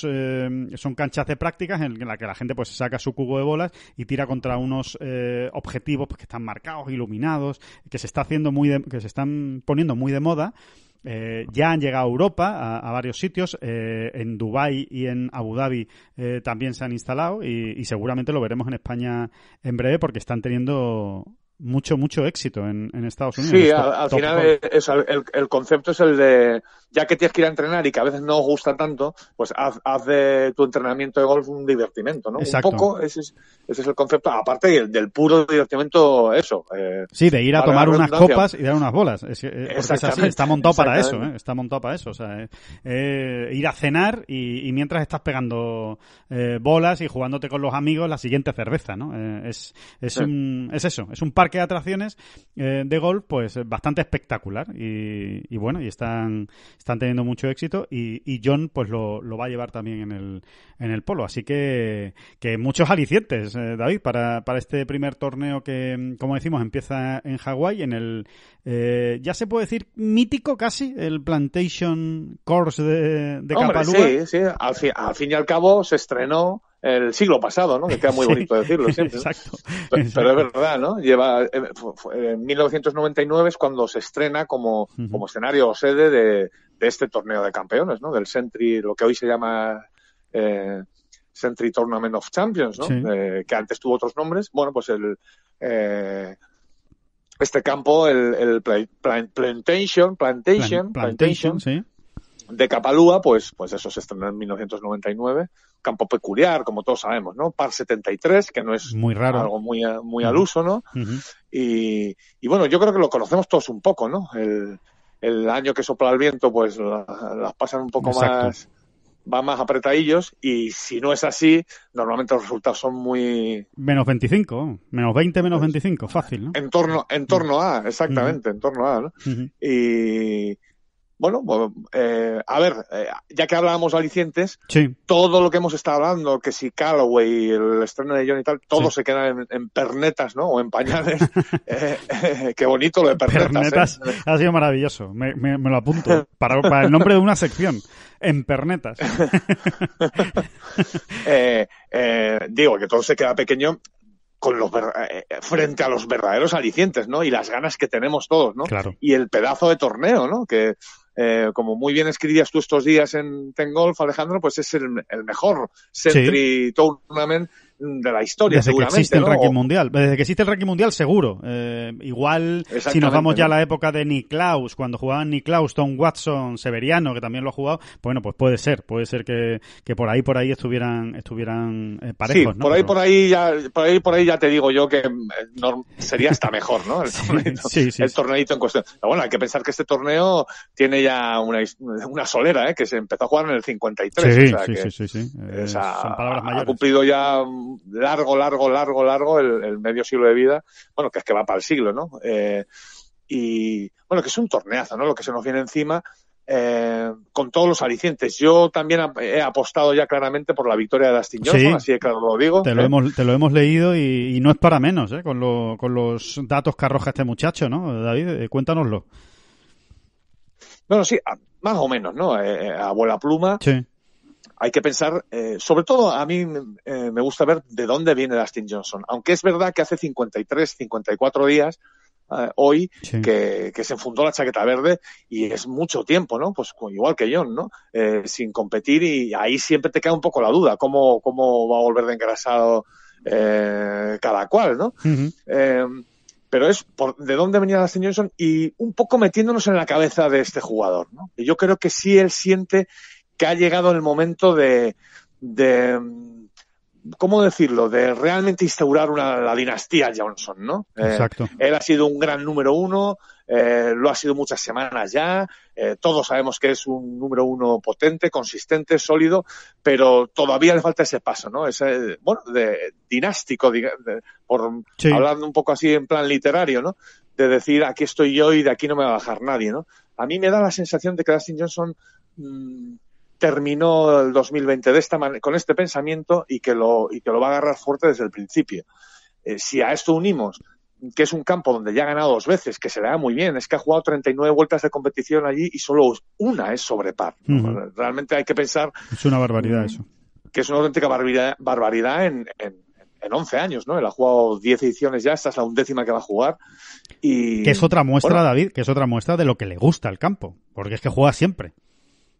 son canchas de prácticas en las que la gente pues saca su cubo de bolas y tira contra unos objetivos pues, que están marcados, iluminados, se está haciendo muy que se están poniendo muy de moda. Eh, ya han llegado a Europa, a, varios sitios. Eh, en Dubái y en Abu Dhabi eh, también se han instalado y, seguramente lo veremos en España en breve porque están teniendo mucho, mucho éxito en, Estados Unidos. Sí, al, final el, el, concepto es el de, ya que tienes que ir a entrenar y que a veces no os gusta tanto, pues haz, de tu entrenamiento de golf un divertimento, ¿no? Un poco ese es, ese es el concepto, aparte del, del puro divertimento, eso. Eh, sí, de ir a tomar unas copas y dar unas bolas. Es, eh, está montado para eso, ¿eh? está montado para eso. O sea, ir a cenar y, mientras estás pegando bolas y jugándote con los amigos la siguiente cerveza, ¿no? es, es, un, es eso, es un par que atracciones eh, de golf, pues eh, bastante espectacular. Y, bueno, y están, están teniendo mucho éxito. Y, John, pues lo, va a llevar también en el, en el polo. Así que, que muchos alicientes, eh, David, para, para este primer torneo que, como decimos, empieza en Hawái, en el, ya se puede decir, mítico casi, el Plantation Course de, de Sí, sí, al fin y al cabo se estrenó el siglo pasado, ¿no? Que queda muy bonito decirlo siempre. Exacto, pero, es verdad, ¿no? Lleva eh, eh, en 1999 es cuando se estrena como, como escenario o sede de, este torneo de campeones, ¿no? Del Sentry, lo que hoy se llama eh, Sentry Tournament of Champions, ¿no? que antes tuvo otros nombres. Bueno, pues el este campo, el, plantation, plantation, plantation, de Capalúa, pues, pues eso se estrenó en 1999 campo peculiar, como todos sabemos, ¿no? Par 73, que no es muy raro. algo muy, muy al uso, ¿no? y, bueno, yo creo que lo conocemos todos un poco, ¿no? El, año que sopla el viento, pues las pasan un poco más va más apretadillos y si no es así, normalmente los resultados son muy... Menos 25, menos 20, menos 25, pues, fácil, ¿no? En torno, en torno a, exactamente, en torno a, ¿no? y, bueno, eh, a ver, eh, ya que hablábamos de alicientes, todo lo que hemos estado hablando, que si Calloway, el estreno de Johnny y tal, todo se queda en, pernetas, ¿no? O en pañales. Eh, qué bonito lo de pernetas. ha sido maravilloso, me, lo apunto. Para, el nombre de una sección, en pernetas. digo, que todo se queda pequeño con los frente a los verdaderos alicientes, ¿no? Y las ganas que tenemos todos, ¿no? Claro. Y el pedazo de torneo, ¿no? Que eh, como muy bien escribías tú estos días en Ten Golf Alejandro, pues es el, el mejor century Tournament de la historia, desde Que existe el ranking mundial. Desde que existe el ranking mundial, seguro. Eh, igual, si nos vamos ya a la época de Niklaus, cuando jugaban Niklaus, Tom Watson, Severiano, que también lo ha jugado, bueno, pues puede ser, puede ser que, que por ahí, por ahí estuvieran, estuvieran eh, parejos, Por ahí, por ahí ya, por ahí, por ahí ya te digo yo que eh, sería hasta mejor, ¿no? El, torneito, en cuestión. Pero bueno, hay que pensar que este torneo tiene ya una, solera, ¿eh? Que se empezó a jugar en el 53. Sí, sí, sí, sí, son palabras mayores. Ha cumplido ya largo, largo, largo, largo, el, medio siglo de vida, bueno, que es que va para el siglo, ¿no? Eh, y bueno, que es un torneazo, ¿no? Lo que se nos viene encima. Eh, con todos los alicientes. Yo también he apostado ya claramente por la victoria de Dustin así de claro lo digo. Te lo, eh. hemos, te lo hemos leído y, no es para menos, ¿eh? con, lo, con los datos que arroja este muchacho, ¿no? David, cuéntanoslo. Bueno, sí, más o menos, ¿no? a, pluma. Sí hay que pensar, eh, sobre todo a mí eh, me gusta ver de dónde viene Dustin Johnson, aunque es verdad que hace 53, 54 días, eh, hoy, que, se fundó la chaqueta verde y es mucho tiempo, ¿no? Pues igual que John, ¿no? sin competir y ahí siempre te queda un poco la duda, ¿cómo, cómo va a volver de engrasado cada cual, ¿no? pero es de dónde venía Dustin Johnson y un poco metiéndonos en la cabeza de este jugador. ¿no? Yo creo que sí él siente que ha llegado el momento de, de ¿cómo decirlo?, de realmente instaurar una, la dinastía Johnson, ¿no? Eh, Exacto. él ha sido un gran número uno, eh, lo ha sido muchas semanas ya, eh, todos sabemos que es un número uno potente, consistente, sólido, pero todavía le falta ese paso, ¿no? Ese, bueno, de, dinástico, por hablando un poco así en plan literario, ¿no? De decir, aquí estoy yo y de aquí no me va a bajar nadie, ¿no? A mí me da la sensación de que Dustin Johnson... Mm, terminó el 2020 de esta con este pensamiento y que, lo, y que lo va a agarrar fuerte desde el principio. Eh, si a esto unimos que es un campo donde ya ha ganado dos veces, que se le da muy bien, es que ha jugado 39 vueltas de competición allí y solo una es sobre par. Realmente hay que pensar... Es una barbaridad eso. Que es una auténtica barbaridad, barbaridad en, en 11 años, ¿no? Él ha jugado 10 ediciones ya, esta es la undécima que va a jugar. Y... Que es otra muestra, David, que es otra muestra de lo que le gusta el campo, porque es que juega siempre.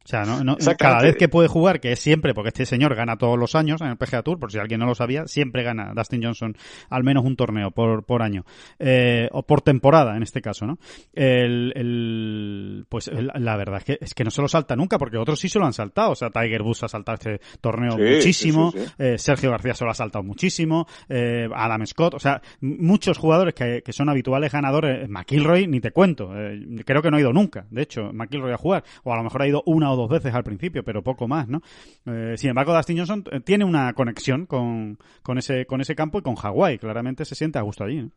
O sea, no, cada vez que puede jugar, que es siempre, porque este señor gana todos los años en el PGA Tour, por si alguien no lo sabía, siempre gana Dustin Johnson al menos un torneo por, por año, eh, o por temporada en este caso, ¿no? El, pues la verdad es que, es que no se lo salta nunca, porque otros sí se lo han saltado. O sea, Tiger Woods ha saltado este torneo muchísimo, eh, Sergio García se lo ha saltado muchísimo, eh, Adam Scott, o sea, muchos jugadores que, son habituales ganadores, McIlroy, ni te cuento, eh, creo que no ha ido nunca, de hecho, McIlroy a jugar, o a lo mejor ha ido una o dos veces al principio, pero poco más, ¿no? Eh, sin embargo, Dustin Johnson eh, tiene una conexión con, con, ese, con ese campo y con Hawái. Claramente se siente a gusto allí,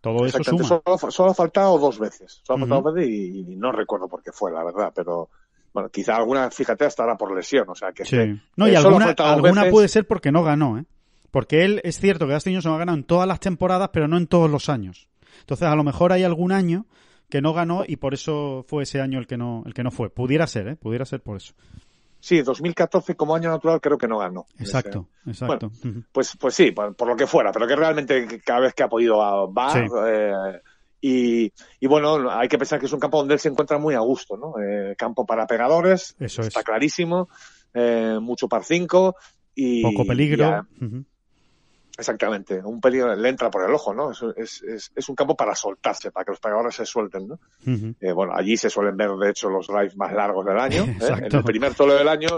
Todo eso suma. Solo, solo, ha faltado dos veces. Solo ha faltado dos veces y, no recuerdo por qué fue, la verdad, pero bueno, quizá alguna, fíjate, hasta ahora por lesión, o sea que... Sí. Este, no, y eh, alguna, alguna puede ser porque no ganó, ¿eh? Porque él, es cierto que Dustin Johnson ha ganado en todas las temporadas, pero no en todos los años. Entonces, a lo mejor hay algún año que no ganó y por eso fue ese año el que no, el que no fue. Pudiera ser, ¿eh? Pudiera ser por eso. Sí, 2014 como año natural creo que no ganó. Exacto, exacto. pues, pues sí, por, lo que fuera, pero que realmente cada vez que ha podido va. Eh, y, bueno, hay que pensar que es un campo donde él se encuentra muy a gusto, ¿no? Eh, campo para pegadores, Eso está clarísimo, eh, mucho par 5. Y, Poco peligro. Exactamente, un peligro le entra por el ojo, ¿no? Es, es, es, un campo para soltarse, para que los pegadores se suelten, ¿no? Eh, bueno, allí se suelen ver, de hecho, los drives más largos del año, ¿eh? en el primer tolo del año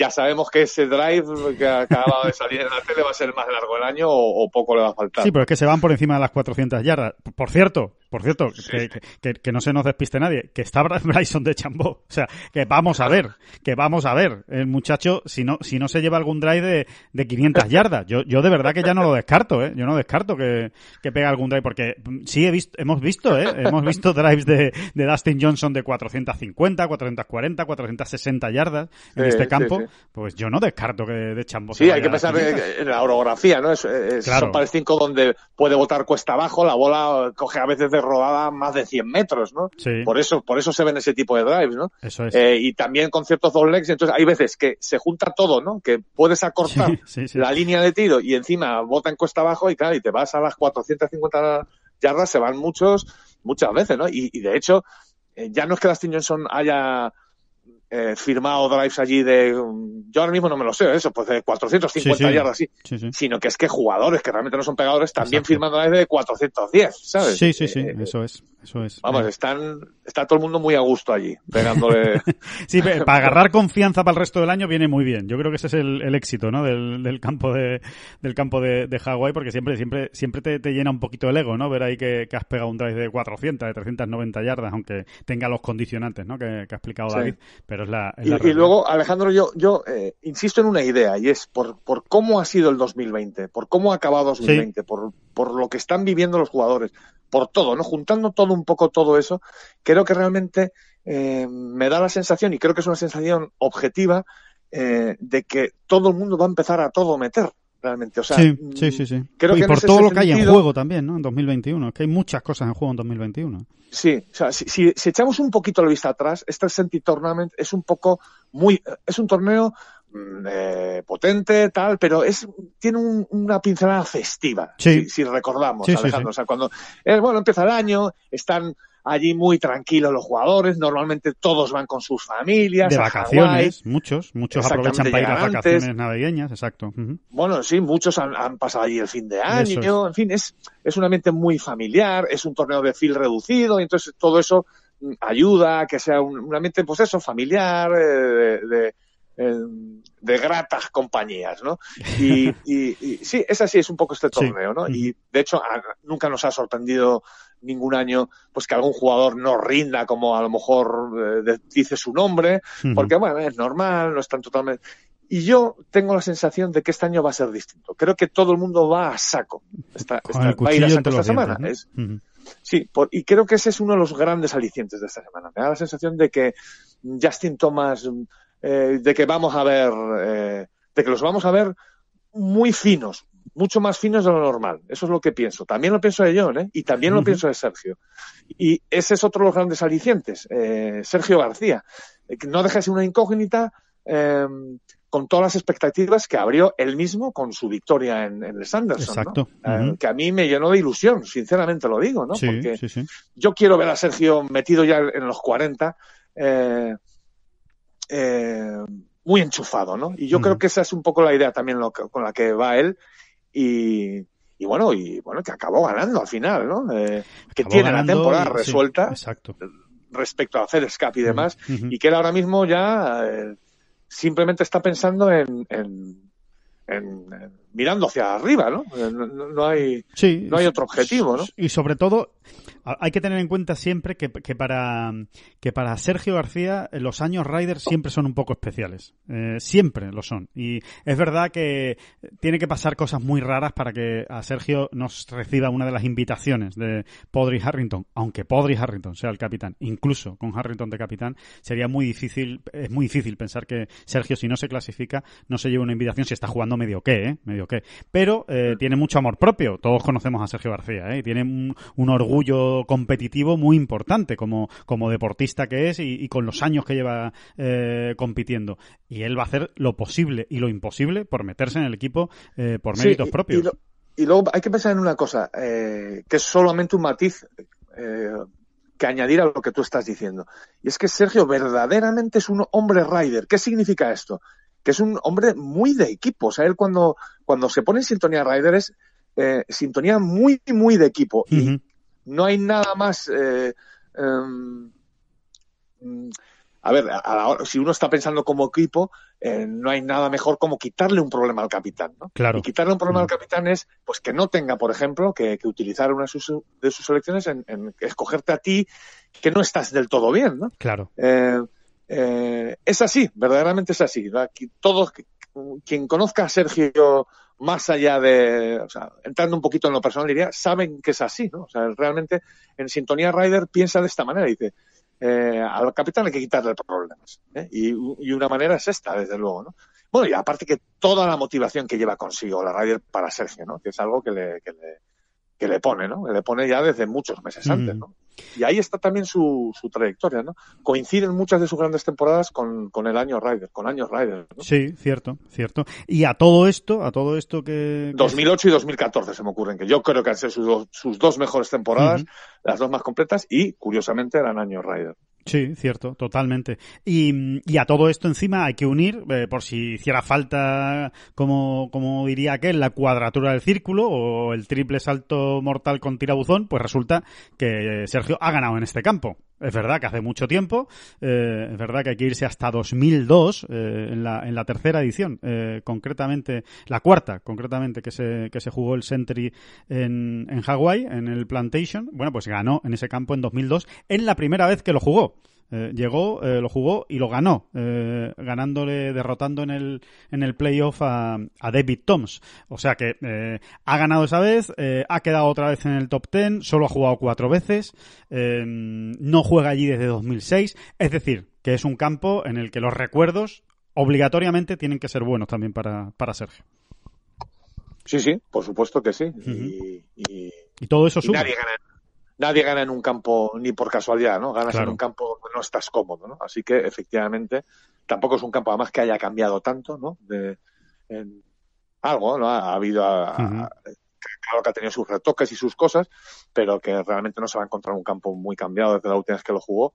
ya sabemos que ese drive que acaba de salir en la tele va a ser más largo el año o, poco le va a faltar. Sí, pero es que se van por encima de las 400 yardas. Por cierto, por cierto, que, no se nos despiste nadie, que está Bryson de Chambó. O sea, que vamos a ver, que vamos a ver. El muchacho, si no, si no se lleva algún drive de, de 500 yardas, yo, yo de verdad que ya no lo descarto, ¿eh? Yo no descarto que, que pega algún drive, porque mm, sí he visto, hemos visto, ¿eh? Hemos visto drives de, de Dustin Johnson de 450, 440, 460 yardas en este campo pues yo no descarto que de chambo. Sí, hay que pensar en la orografía, ¿no? Es, Son pares 5 donde puede botar cuesta abajo, la bola coge a veces de rodada más de 100 metros, ¿no? Sí. Por eso, por eso se ven ese tipo de drives, ¿no? Eso es. Eh, y también con ciertos dos legs, entonces hay veces que se junta todo, ¿no? Que puedes acortar la línea de tiro y encima bota en cuesta abajo y claro, y te vas a las 450 yardas, se van muchos, muchas veces, ¿no? Y, de hecho, eh, ya no es que Dustin Johnson haya eh, firmado drives allí de, mm, yo ahora mismo no me lo sé, ¿eh? eso, pues de 450 yardas, sino que es que jugadores que realmente no son pegadores también firmando firman drives de 410, ¿sabes? Sí, sí, eh, sí, eso es, eso es. Vamos, están, está todo el mundo muy a gusto allí, pegándole. sí, para agarrar confianza para el resto del año viene muy bien. Yo creo que ese es el, éxito, ¿no? Del, campo de, del campo de, de Hawái, porque siempre, siempre, siempre te, llena un poquito el ego, ¿no? Ver ahí que, has pegado un drive de 400, de 390 yardas, aunque tenga los condicionantes, ¿no? Que, que ha explicado David, pero y, luego, Alejandro, yo, yo eh, insisto en una idea, y es por, por cómo ha sido el 2020, por cómo ha acabado 2020, por, por lo que están viviendo los jugadores, por todo, ¿no? Juntando todo un poco todo eso, creo que realmente eh, me da la sensación, y creo que es una sensación objetiva, eh, de que todo el mundo va a empezar a todo meter realmente. O sea, sí, mm, sí, sí. y por todo lo que hay en juego también, ¿no? En 2021, es que hay muchas cosas en juego en 2021. Sí, o sea, si, si, echamos un poquito la vista atrás, este Senti Tournament es un poco muy, es un torneo mm, eh, potente, tal, pero es tiene una pincelada festiva, si, recordamos, Alejandro. O sea, cuando, eh, bueno, empieza el año, están allí muy tranquilos los jugadores, normalmente todos van con sus familias. De vacaciones, muchos, muchos aprovechan para ir a vacaciones navideñas, exacto. Bueno, sí, muchos han, pasado allí el fin de año, en fin, es, es un ambiente muy familiar, es un torneo de fil reducido, y entonces todo eso mm, ayuda a que sea un, ambiente, pues eso, familiar, eh, de, eh, de gratas compañías, ¿no? Y, y, sí, es así, es un poco este torneo, ¿no? Y de hecho nunca nos ha sorprendido ningún año pues que algún jugador no rinda como a lo mejor eh, dice su nombre, porque bueno, es normal, no están totalmente... Y yo tengo la sensación de que este año va a ser distinto. Creo que todo el mundo va a saco. Esta, va a ir a saco esta semana. Es, Sí, por, y creo que ese es uno de los grandes alicientes de esta semana. Me da la sensación de que Justin Thomas, eh, de que vamos a ver, eh, de que los vamos a ver muy finos, mucho más finos de lo normal. Eso es lo que pienso. También lo pienso de John ¿eh? y también lo pienso de Sergio. Y ese es otro de los grandes alicientes, eh, Sergio García. Eh, no deja una incógnita em, con todas las expectativas que abrió él mismo con su victoria en, el Sanderson. Exacto. Eh, que a mí me llenó de ilusión, sinceramente lo digo, ¿no? Porque yo quiero ver a Sergio metido ya en los 40. muy enchufado, ¿no? Y yo creo que esa es un poco la idea también con la que va él y, y bueno, y bueno, que acabó ganando al final, ¿no? Eh, que tiene la temporada resuelta respecto a hacer escape y demás, y que él ahora mismo ya eh, simplemente está pensando en, en, mirando hacia arriba, ¿no? Eh, no, hay, no hay otro objetivo, ¿no? Y sobre todo, hay que tener en cuenta siempre que, para, que para Sergio García eh, los años Riders siempre son un poco especiales. Eh, siempre lo son. Y es verdad que tiene que pasar cosas muy raras para que a Sergio nos reciba una de las invitaciones de Podri Harrington. Aunque Podri Harrington sea el capitán, incluso con Harrington de capitán, sería muy difícil, es muy difícil pensar que Sergio, si no se clasifica, no se lleve una invitación si está jugando medio que, ¿eh? Medio que. Pero mm. tiene mucho amor propio. Todos conocemos a Sergio García, ¿eh? Tiene un orgullo competitivo muy importante como, como deportista que es y, con los años que lleva eh, compitiendo. Y él va a hacer lo posible y lo imposible por meterse en el equipo eh, por méritos propios. Y, luego hay que pensar en una cosa, eh, que es solamente un matiz que añadir a lo que tú estás diciendo. Y es que Sergio verdaderamente es un hombre rider. ¿Qué significa esto? Que es un hombre muy de equipo. O sea, él cuando, cuando se pone en sintonía rider es sintonía muy, muy de equipo. y no hay nada más. Eh, em, mm, a ver, si uno está pensando como equipo, eh, no hay nada mejor como quitarle un problema al capitán. Claro. Y quitarle un problema mm. al capitán es pues que no tenga, por ejemplo, que, utilizar una de sus, selecciones elecciones en, escogerte a ti que no estás del todo bien. Claro. Eh, es así, verdaderamente es así. todos, quien conozca a Sergio más allá de, o sea, entrando un poquito en lo personal, diría, saben que es así, ¿no? O sea, realmente en sintonía Ryder piensa de esta manera, dice, eh, al capitán hay que quitarle problemas. ¿eh? Y, una manera es esta, desde luego, ¿no? Bueno, y aparte que toda la motivación que lleva consigo la Ryder para Sergio, ¿no? Que es algo que le, que le, pone, ¿no? Que le pone ya desde muchos meses antes, ¿no? Y ahí está también su, su trayectoria, ¿no? Coinciden muchas de sus grandes temporadas con, el año Ryder, con años Ryder. ¿no? Sí, cierto, cierto. Y a todo esto, a todo esto que... 2008 y 2014 se me ocurren, que yo creo que han sido sus dos, mejores temporadas, las dos más completas y, curiosamente, eran años rider Sí, cierto, totalmente. Y, a todo esto encima hay que unir, eh, por si hiciera falta, como, como diría aquel, la cuadratura del círculo o el triple salto mortal con tirabuzón, pues resulta que Sergio ha ganado en este campo. Es verdad que hace mucho tiempo, eh, es verdad que hay que irse hasta 2002, eh, en, la, en la tercera edición, eh, concretamente, la cuarta, concretamente, que se, que se jugó el Sentry en, en en el Plantation. Bueno, pues ganó en ese campo en 2002, en la primera vez que lo jugó. Eh, llegó, eh, lo jugó y lo ganó, eh, ganándole, derrotando en el, en el playoff a, a David Toms. O sea que ha ganado esa vez, ha quedado otra vez en el top 10, solo ha jugado cuatro veces, no juega allí desde 2006. Es decir, que es un campo en el que los recuerdos obligatoriamente tienen que ser buenos también para, Sergio. Sí, sí, por supuesto que sí. y, todo eso sube nadie gana en un campo ni por casualidad, ¿no? Ganas en un campo donde no estás cómodo, ¿no? Así que efectivamente tampoco es un campo además que haya cambiado tanto, ¿no? De, algo, ¿no? Ha, habido claro que ha tenido sus retoques y sus cosas, pero que realmente no se va a encontrar un campo muy cambiado desde la última vez que lo jugó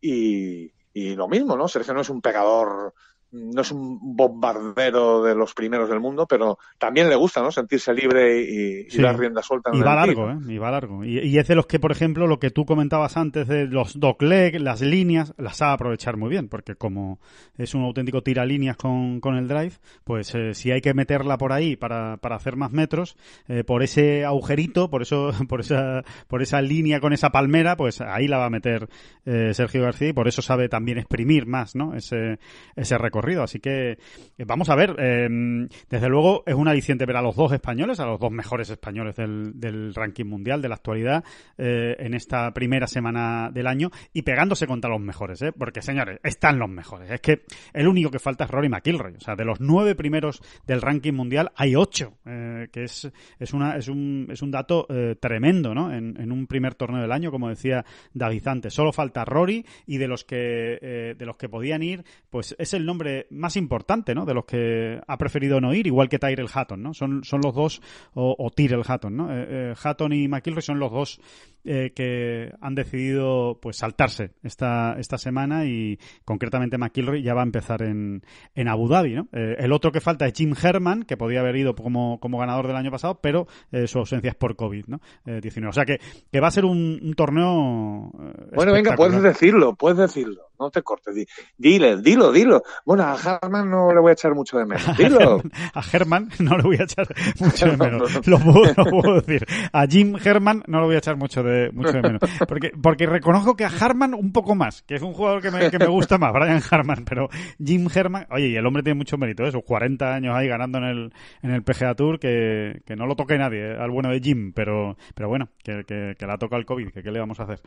y, y lo mismo, ¿no? Sergio no es un pegador no es un bombardero de los primeros del mundo, pero también le gusta, ¿no? Sentirse libre y, y rienda suelta. ¿eh? y, va largo, y va largo, y es de los que, por ejemplo, lo que tú comentabas antes de los leg las líneas, las sabe aprovechar muy bien, porque como es un auténtico líneas con, con el drive, pues eh, si hay que meterla por ahí para, para hacer más metros, eh, por ese agujerito, por eso, por esa, por esa línea con esa palmera, pues ahí la va a meter Sergio García y por eso sabe también exprimir más, ¿no? Ese, ese recorrido. Así que eh, vamos a ver. Em, desde luego es un aliciente ver a los dos españoles, a los dos mejores españoles del, ranking mundial de la actualidad eh, en esta primera semana del año y pegándose contra los mejores, ¿eh? porque señores, están los mejores. Es que el único que falta es Rory McIlroy. O sea, de los nueve primeros del ranking mundial hay ocho, que es, es, una, es, un, es un dato tremendo ¿no? En, un primer torneo del año, como decía David antes. Solo falta Rory y de los que, de los que podían ir, pues es el nombre más importante, ¿no? De los que ha preferido no ir, igual que Tyrell Hatton, ¿no? Son, son los dos, o, Tire el Hatton, ¿no? Eh, eh, Hatton y McIlroy son los dos eh, que han decidido, pues, saltarse esta, esta semana y concretamente McIlroy ya va a empezar en, en Abu Dhabi, el otro que falta es Jim Herman, que podía haber ido como, como ganador del año pasado, pero su ausencia es por COVID, ¿no? 19. O sea que, que va a ser un, un torneo. bueno, venga, puedes decirlo, puedes decirlo no te cortes, dile, dilo, dilo. Bueno, a Herman no le voy a echar mucho de menos, dilo. a Herman no le voy a echar mucho de menos, lo, puedo, decir. A Jim Herman no le voy a echar mucho de, mucho de menos, porque, porque reconozco que a Herman un poco más, que es un jugador que me, que me gusta más, Brian Herman, pero Jim Herman, oye, y el hombre tiene mucho mérito, ¿eh? eso, 40 años ahí ganando en el, en el PGA Tour, que, no lo toque nadie, ¿eh? al bueno de Jim, pero, pero bueno, que, la toca el COVID, que qué le vamos a hacer.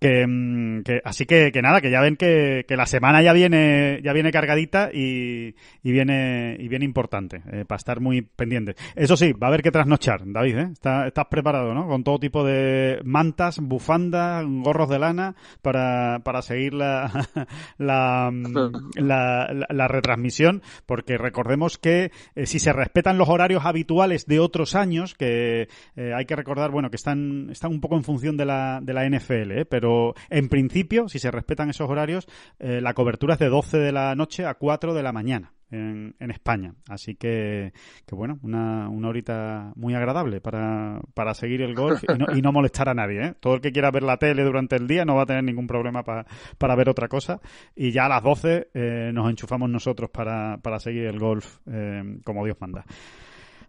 Que, mm, así que nada, que ya ven que que, la semana ya viene, ya viene cargadita y, viene, y importante, eh, para estar muy pendiente Eso sí, va a haber que trasnochar, David, ¿eh? estás preparado, ¿no? Con todo tipo de mantas, bufandas, gorros de lana, para, para seguir la, mm, la, la, retransmisión, porque recordemos que eh, si se respetan los horarios habituales de otros años, que hay que recordar, bueno, que están, están un poco en función de la, de la NFL, pero en principio, si se respetan esos horarios, eh, la cobertura es de 12 de la noche a 4 de la mañana. En, España. Así que, bueno, una, una horita muy agradable para, seguir el golf y no, molestar a nadie. ¿eh? Todo el que quiera ver la tele durante el día no va a tener ningún problema para ver otra cosa. Y ya a las 12 eh, nos enchufamos nosotros para, para seguir el golf como Dios manda.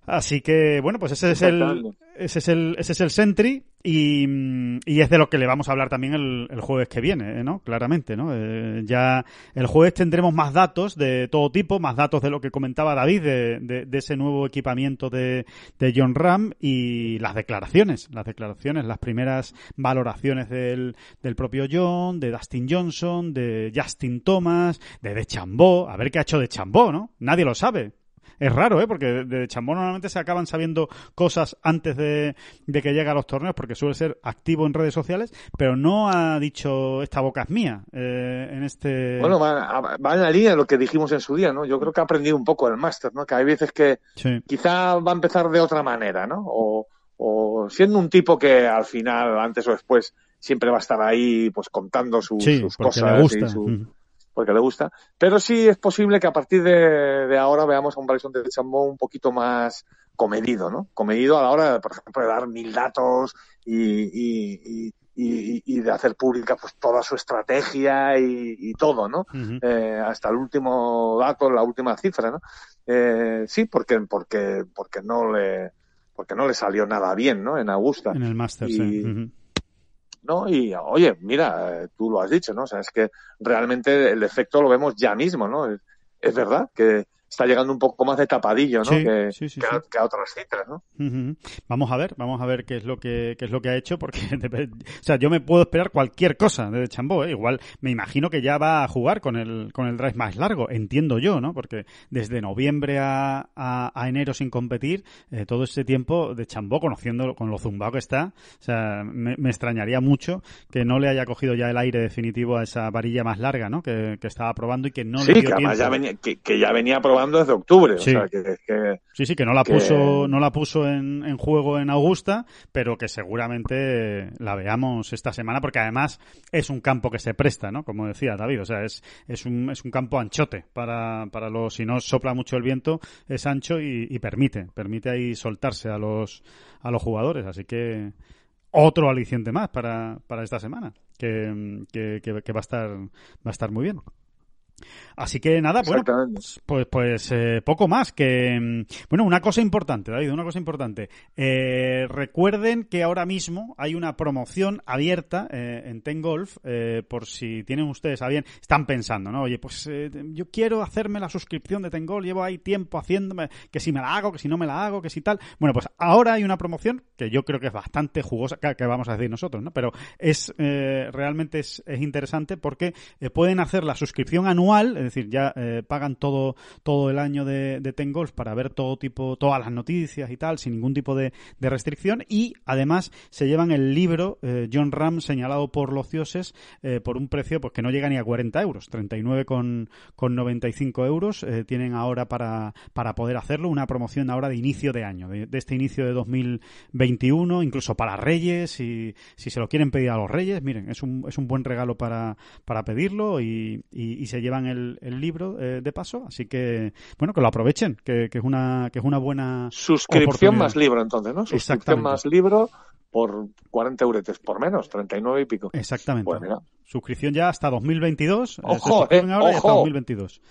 Así que, bueno, pues ese es el, ese es el, ese es el Sentry y, mm, y, es de lo que le vamos a hablar también el, el jueves que viene, ¿eh? ¿no? Claramente, ¿no? Eh, ya el jueves tendremos más datos de todo tipo, más datos de lo que comentaba David, de, de, ese nuevo equipamiento de, de, John Ram y las declaraciones, las declaraciones, las primeras valoraciones del, del propio John, de Dustin Johnson, de Justin Thomas, de De a ver qué ha hecho De Chambó, ¿no? Nadie lo sabe. Es raro, ¿eh? Porque de, chambón normalmente se acaban sabiendo cosas antes de, que llegue a los torneos, porque suele ser activo en redes sociales, pero no ha dicho esta boca es mía eh, en este. Bueno, va, en la línea de lo que dijimos en su día, ¿no? Yo creo que ha aprendido un poco el máster, ¿no? Que hay veces que quizá va a empezar de otra manera, ¿no? O, siendo un tipo que al final, antes o después, siempre va a estar ahí, pues contando sus cosas y su porque le gusta. Pero sí es posible que a partir de, ahora veamos a un Bryson de chambo un poquito más comedido, ¿no? Comedido a la hora, por ejemplo, de dar mil datos y, y, y y, de hacer pública pues toda su estrategia y, todo, ¿no? Eh, hasta el último dato, la última cifra, ¿no? Eh, sí, porque porque porque no le porque no le salió nada bien, ¿no? En Augusta. En el Masters, eh. ¿no? Y oye, mira, eh, tú lo has dicho, ¿no? O sea, es que realmente el efecto lo vemos ya mismo, ¿no? es verdad que está llegando un poco más de tapadillo, ¿no? que, a, otras cifras, ¿no? Vamos a ver, vamos a ver qué es lo que qué es lo que ha hecho, porque o sea, yo me puedo esperar cualquier cosa de Chambó, ¿eh? igual me imagino que ya va a jugar con el con el drive más largo, entiendo yo, ¿no? Porque desde noviembre a, enero sin competir, eh, todo ese tiempo de Chambó, conociendo con lo zumbado que está, o sea, me, extrañaría mucho que no le haya cogido ya el aire definitivo a esa varilla más larga, ¿no? Que, estaba probando y que no le que Ya venía, que ya venía probando desde octubre. Sí. sí, que no la puso, no la puso en, juego en Augusta, pero que seguramente la veamos esta semana, porque además es un campo que se presta, ¿no? Como decía David, o sea, es, es, un, es un campo anchote para, para los, si no sopla mucho el viento, es ancho y, permite, permite ahí soltarse a los, a los jugadores, así que otro aliciente más para, para esta semana, que, que, que va, a estar, va a estar muy bien. Así que nada, pues, pues, eh, poco más que mm, bueno, una cosa importante, David, una cosa importante. Eh, recuerden que ahora mismo hay una promoción abierta eh, en Ten Golf por si tienen ustedes a bien, están pensando, ¿no? Oye, pues yo quiero hacerme la suscripción de Ten Golf, llevo ahí tiempo haciéndome que si me la hago, que si no me la hago, que si tal. Bueno, pues ahora hay una promoción que yo creo que es bastante jugosa que, vamos a decir nosotros, ¿no? Pero es realmente es interesante porque pueden hacer la suscripción anual es decir, ya eh, pagan todo, todo el año de, de para ver todo tipo, todas las noticias y tal, sin ningún tipo de, restricción. Y además se llevan el libro eh, John Ram señalado por los dioses eh, por un precio pues que no llega ni a 40 euros, 39,95 euros tienen ahora para, para poder hacerlo. Una promoción ahora de inicio de año, de, este inicio de 2021, incluso para Reyes. Y si se lo quieren pedir a los Reyes, miren, es un, es un buen regalo para, para pedirlo y se lleva el, libro eh, de paso, así que bueno, que lo aprovechen, que, es una que es una buena suscripción más libro entonces, ¿no? Suscripción más libro por 40 euretes por menos, 39 y pico. Exactamente. Pues suscripción ya hasta 2022. Eh, ojo, eh, ojo. Y hasta 2022.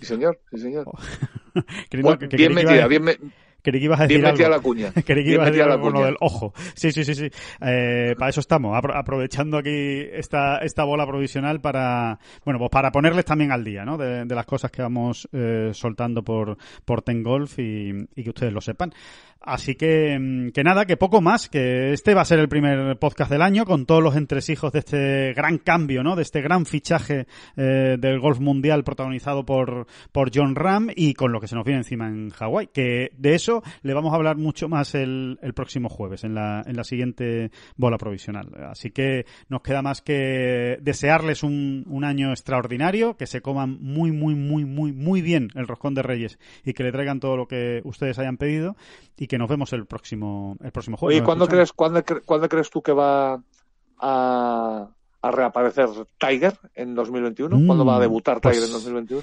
Sí, señor, sí, señor. bien Quería que ibas a decir la cuña. que ibas a decir del ojo. Sí, sí, sí, sí. Eh, para eso estamos, aprovechando aquí esta, esta bola provisional para, bueno, pues para ponerles también al día, ¿no? De, las cosas que vamos eh, soltando por, por Tengolf y que ustedes lo sepan. Así que, mm, que nada, que poco más, que este va a ser el primer podcast del año con todos los entresijos de este gran cambio, ¿no? De este gran fichaje eh, del golf mundial protagonizado por, por John Ram y con lo que se nos viene encima en Hawái. Que de eso le vamos a hablar mucho más el, próximo jueves, en la, en la siguiente bola provisional. Así que nos queda más que desearles un, un año extraordinario, que se coman muy, muy, muy, muy, muy bien el roscón de Reyes y que le traigan todo lo que ustedes hayan pedido y que nos vemos el próximo, el próximo juego. ¿Y cuándo crees, ¿cuándo, crees tú que va a, reaparecer Tiger en 2021? Mm, ¿Cuándo va a debutar pues Tiger en 2021?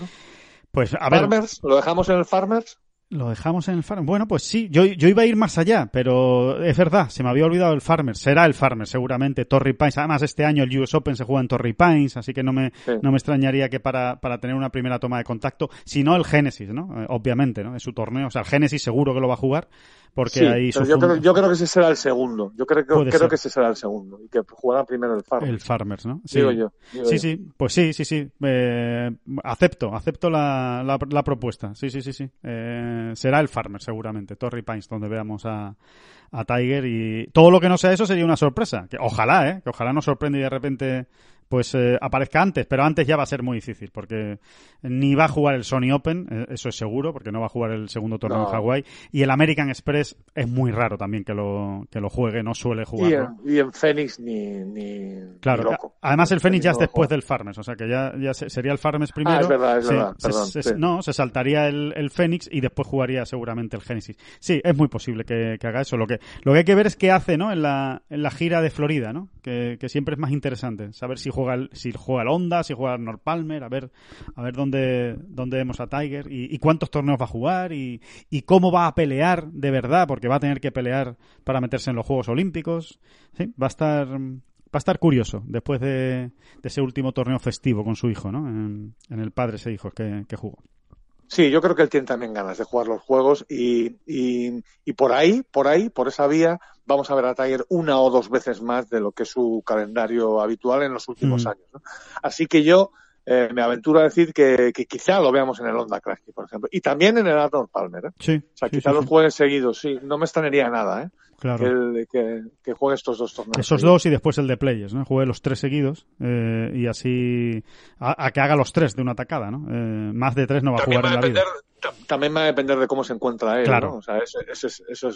Pues a ver. ¿Farmers? ¿Lo dejamos en el Farmers? Lo dejamos en el Farmers, Bueno, pues sí, yo, iba a ir más allá, pero es verdad, se me había olvidado el Farmers Será el Farmers seguramente. Torrey Pines. Además, este año el US Open se juega en Torrey Pines, así que no me, no me extrañaría que para, tener una primera toma de contacto, sino el Genesis, ¿no? Eh, obviamente, ¿no? Es su torneo. O sea, el Genesis seguro que lo va a jugar porque ahí yo, creo, yo creo que ese será el segundo. Yo creo, creo, creo que ese será el segundo y que jugará primero el Farmers. El Farmers, ¿no? Sí. Digo yo. sí, sí, pues sí, sí, sí. Eh, acepto, acepto la, la, propuesta. Sí, sí, sí, sí. Eh, será el Farmers seguramente, Torrey Pines, donde veamos a, a Tiger y todo lo que no sea eso sería una sorpresa. Que ojalá, ¿eh? Que ojalá no sorprende y de repente pues eh, aparezca antes, pero antes ya va a ser muy difícil, porque ni va a jugar el Sony Open, eh, eso es seguro, porque no va a jugar el segundo torneo en Hawái, y el American Express es muy raro también que lo, que lo juegue, no suele jugar. Y en, en Phoenix ni, ni Claro, además el Phoenix, ya es después del Farmers, o sea que ya, ya sería el Farmers ah, primero. Ah, es verdad, es verdad, No, se saltaría el, el, Phoenix y después jugaría seguramente el Genesis. Sí, es muy posible que, que, haga eso. Lo que, lo que hay que ver es qué hace, ¿no? En la, en la gira de Florida, ¿no? Que, siempre es más interesante, saber si si juega el Honda, si juega el North Palmer, a ver, a ver dónde, dónde vemos a Tiger y, cuántos torneos va a jugar y, y, cómo va a pelear de verdad, porque va a tener que pelear para meterse en los Juegos Olímpicos. Sí, va a estar va a estar curioso después de, ese último torneo festivo con su hijo, ¿no? En, el padre ese hijo que jugó. Sí, yo creo que él tiene también ganas de jugar los juegos y, y, y, por ahí, por ahí, por esa vía, vamos a ver a Tiger una o dos veces más de lo que es su calendario habitual en los últimos mm. años. Así que yo eh, me aventuro a decir que, quizá lo veamos en el Honda Crash, por ejemplo, y también en el Arnold Palmer. ¿eh? Sí, o sea, quizá los jueguen seguidos, sí, no me extrañaría nada. ¿eh? claro. que, que, juegue estos dos torneos. Esos dos y después el de Players, ¿no? Juegue los tres seguidos eh, y así a, que haga los tres de una atacada, ¿no? Eh, más de tres no va a jugar en la vida. También va a depender de cómo se encuentra él, claro. eso, es, eso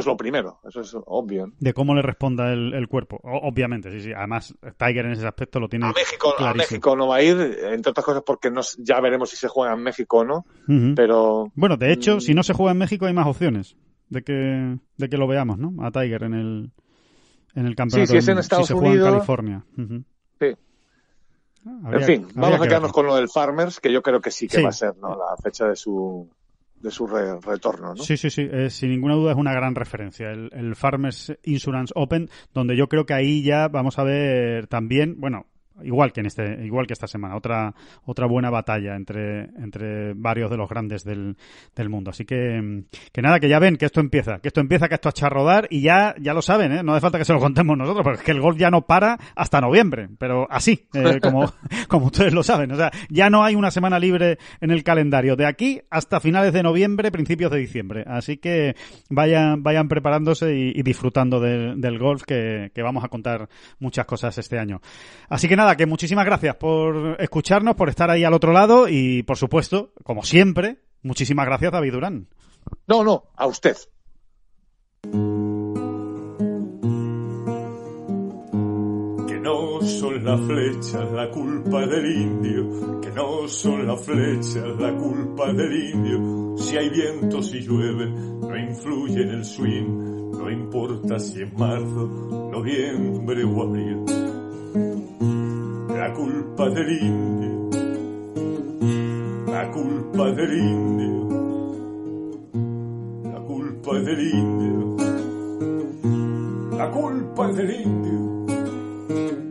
es... lo primero, eso es obvio. De cómo le responda el, cuerpo, obviamente, sí, sí. Además, Tiger en ese aspecto lo tiene. A México, no va a ir, entre otras cosas porque no, ya veremos si se juega en México o no. Pero. Bueno, de hecho, mm, si no se juega en México hay más opciones de que, de que lo veamos, ¿no? A Tiger en el, en el campeonato. Sí, si es en Estados se Unidos. Juega en California. Sí. Ah, en fin, vamos a quedarnos con lo del Farmers, que yo creo que sí que va a ser ¿no? la fecha de su, de su retorno. ¿no? Sí, sí, sí. Eh, sin ninguna duda es una gran referencia. el, Farmers Insurance Open, donde yo creo que ahí ya vamos a ver también, bueno, igual que en este igual que esta semana otra otra buena batalla entre entre varios de los grandes del, del mundo así que, que nada que ya ven que esto empieza que esto empieza que esto echa a rodar y ya ya lo saben ¿eh? no hace falta que se lo contemos nosotros porque es que el golf ya no para hasta noviembre pero así eh, como como ustedes lo saben o sea ya no hay una semana libre en el calendario de aquí hasta finales de noviembre principios de diciembre así que vayan vayan preparándose y, disfrutando del golf que, que vamos a contar muchas cosas este año así que nada que muchísimas gracias por escucharnos, por estar ahí al otro lado y, por supuesto, como siempre, muchísimas gracias, David Durán. No, no, a usted. Que no son las flechas la culpa del indio, que no son las flechas la culpa del indio. Si hay viento, si llueve, no influye en el swing, no importa si es marzo, noviembre o abril. La culpa del indio, la culpa del indio, la culpa del indio, la culpa del indio.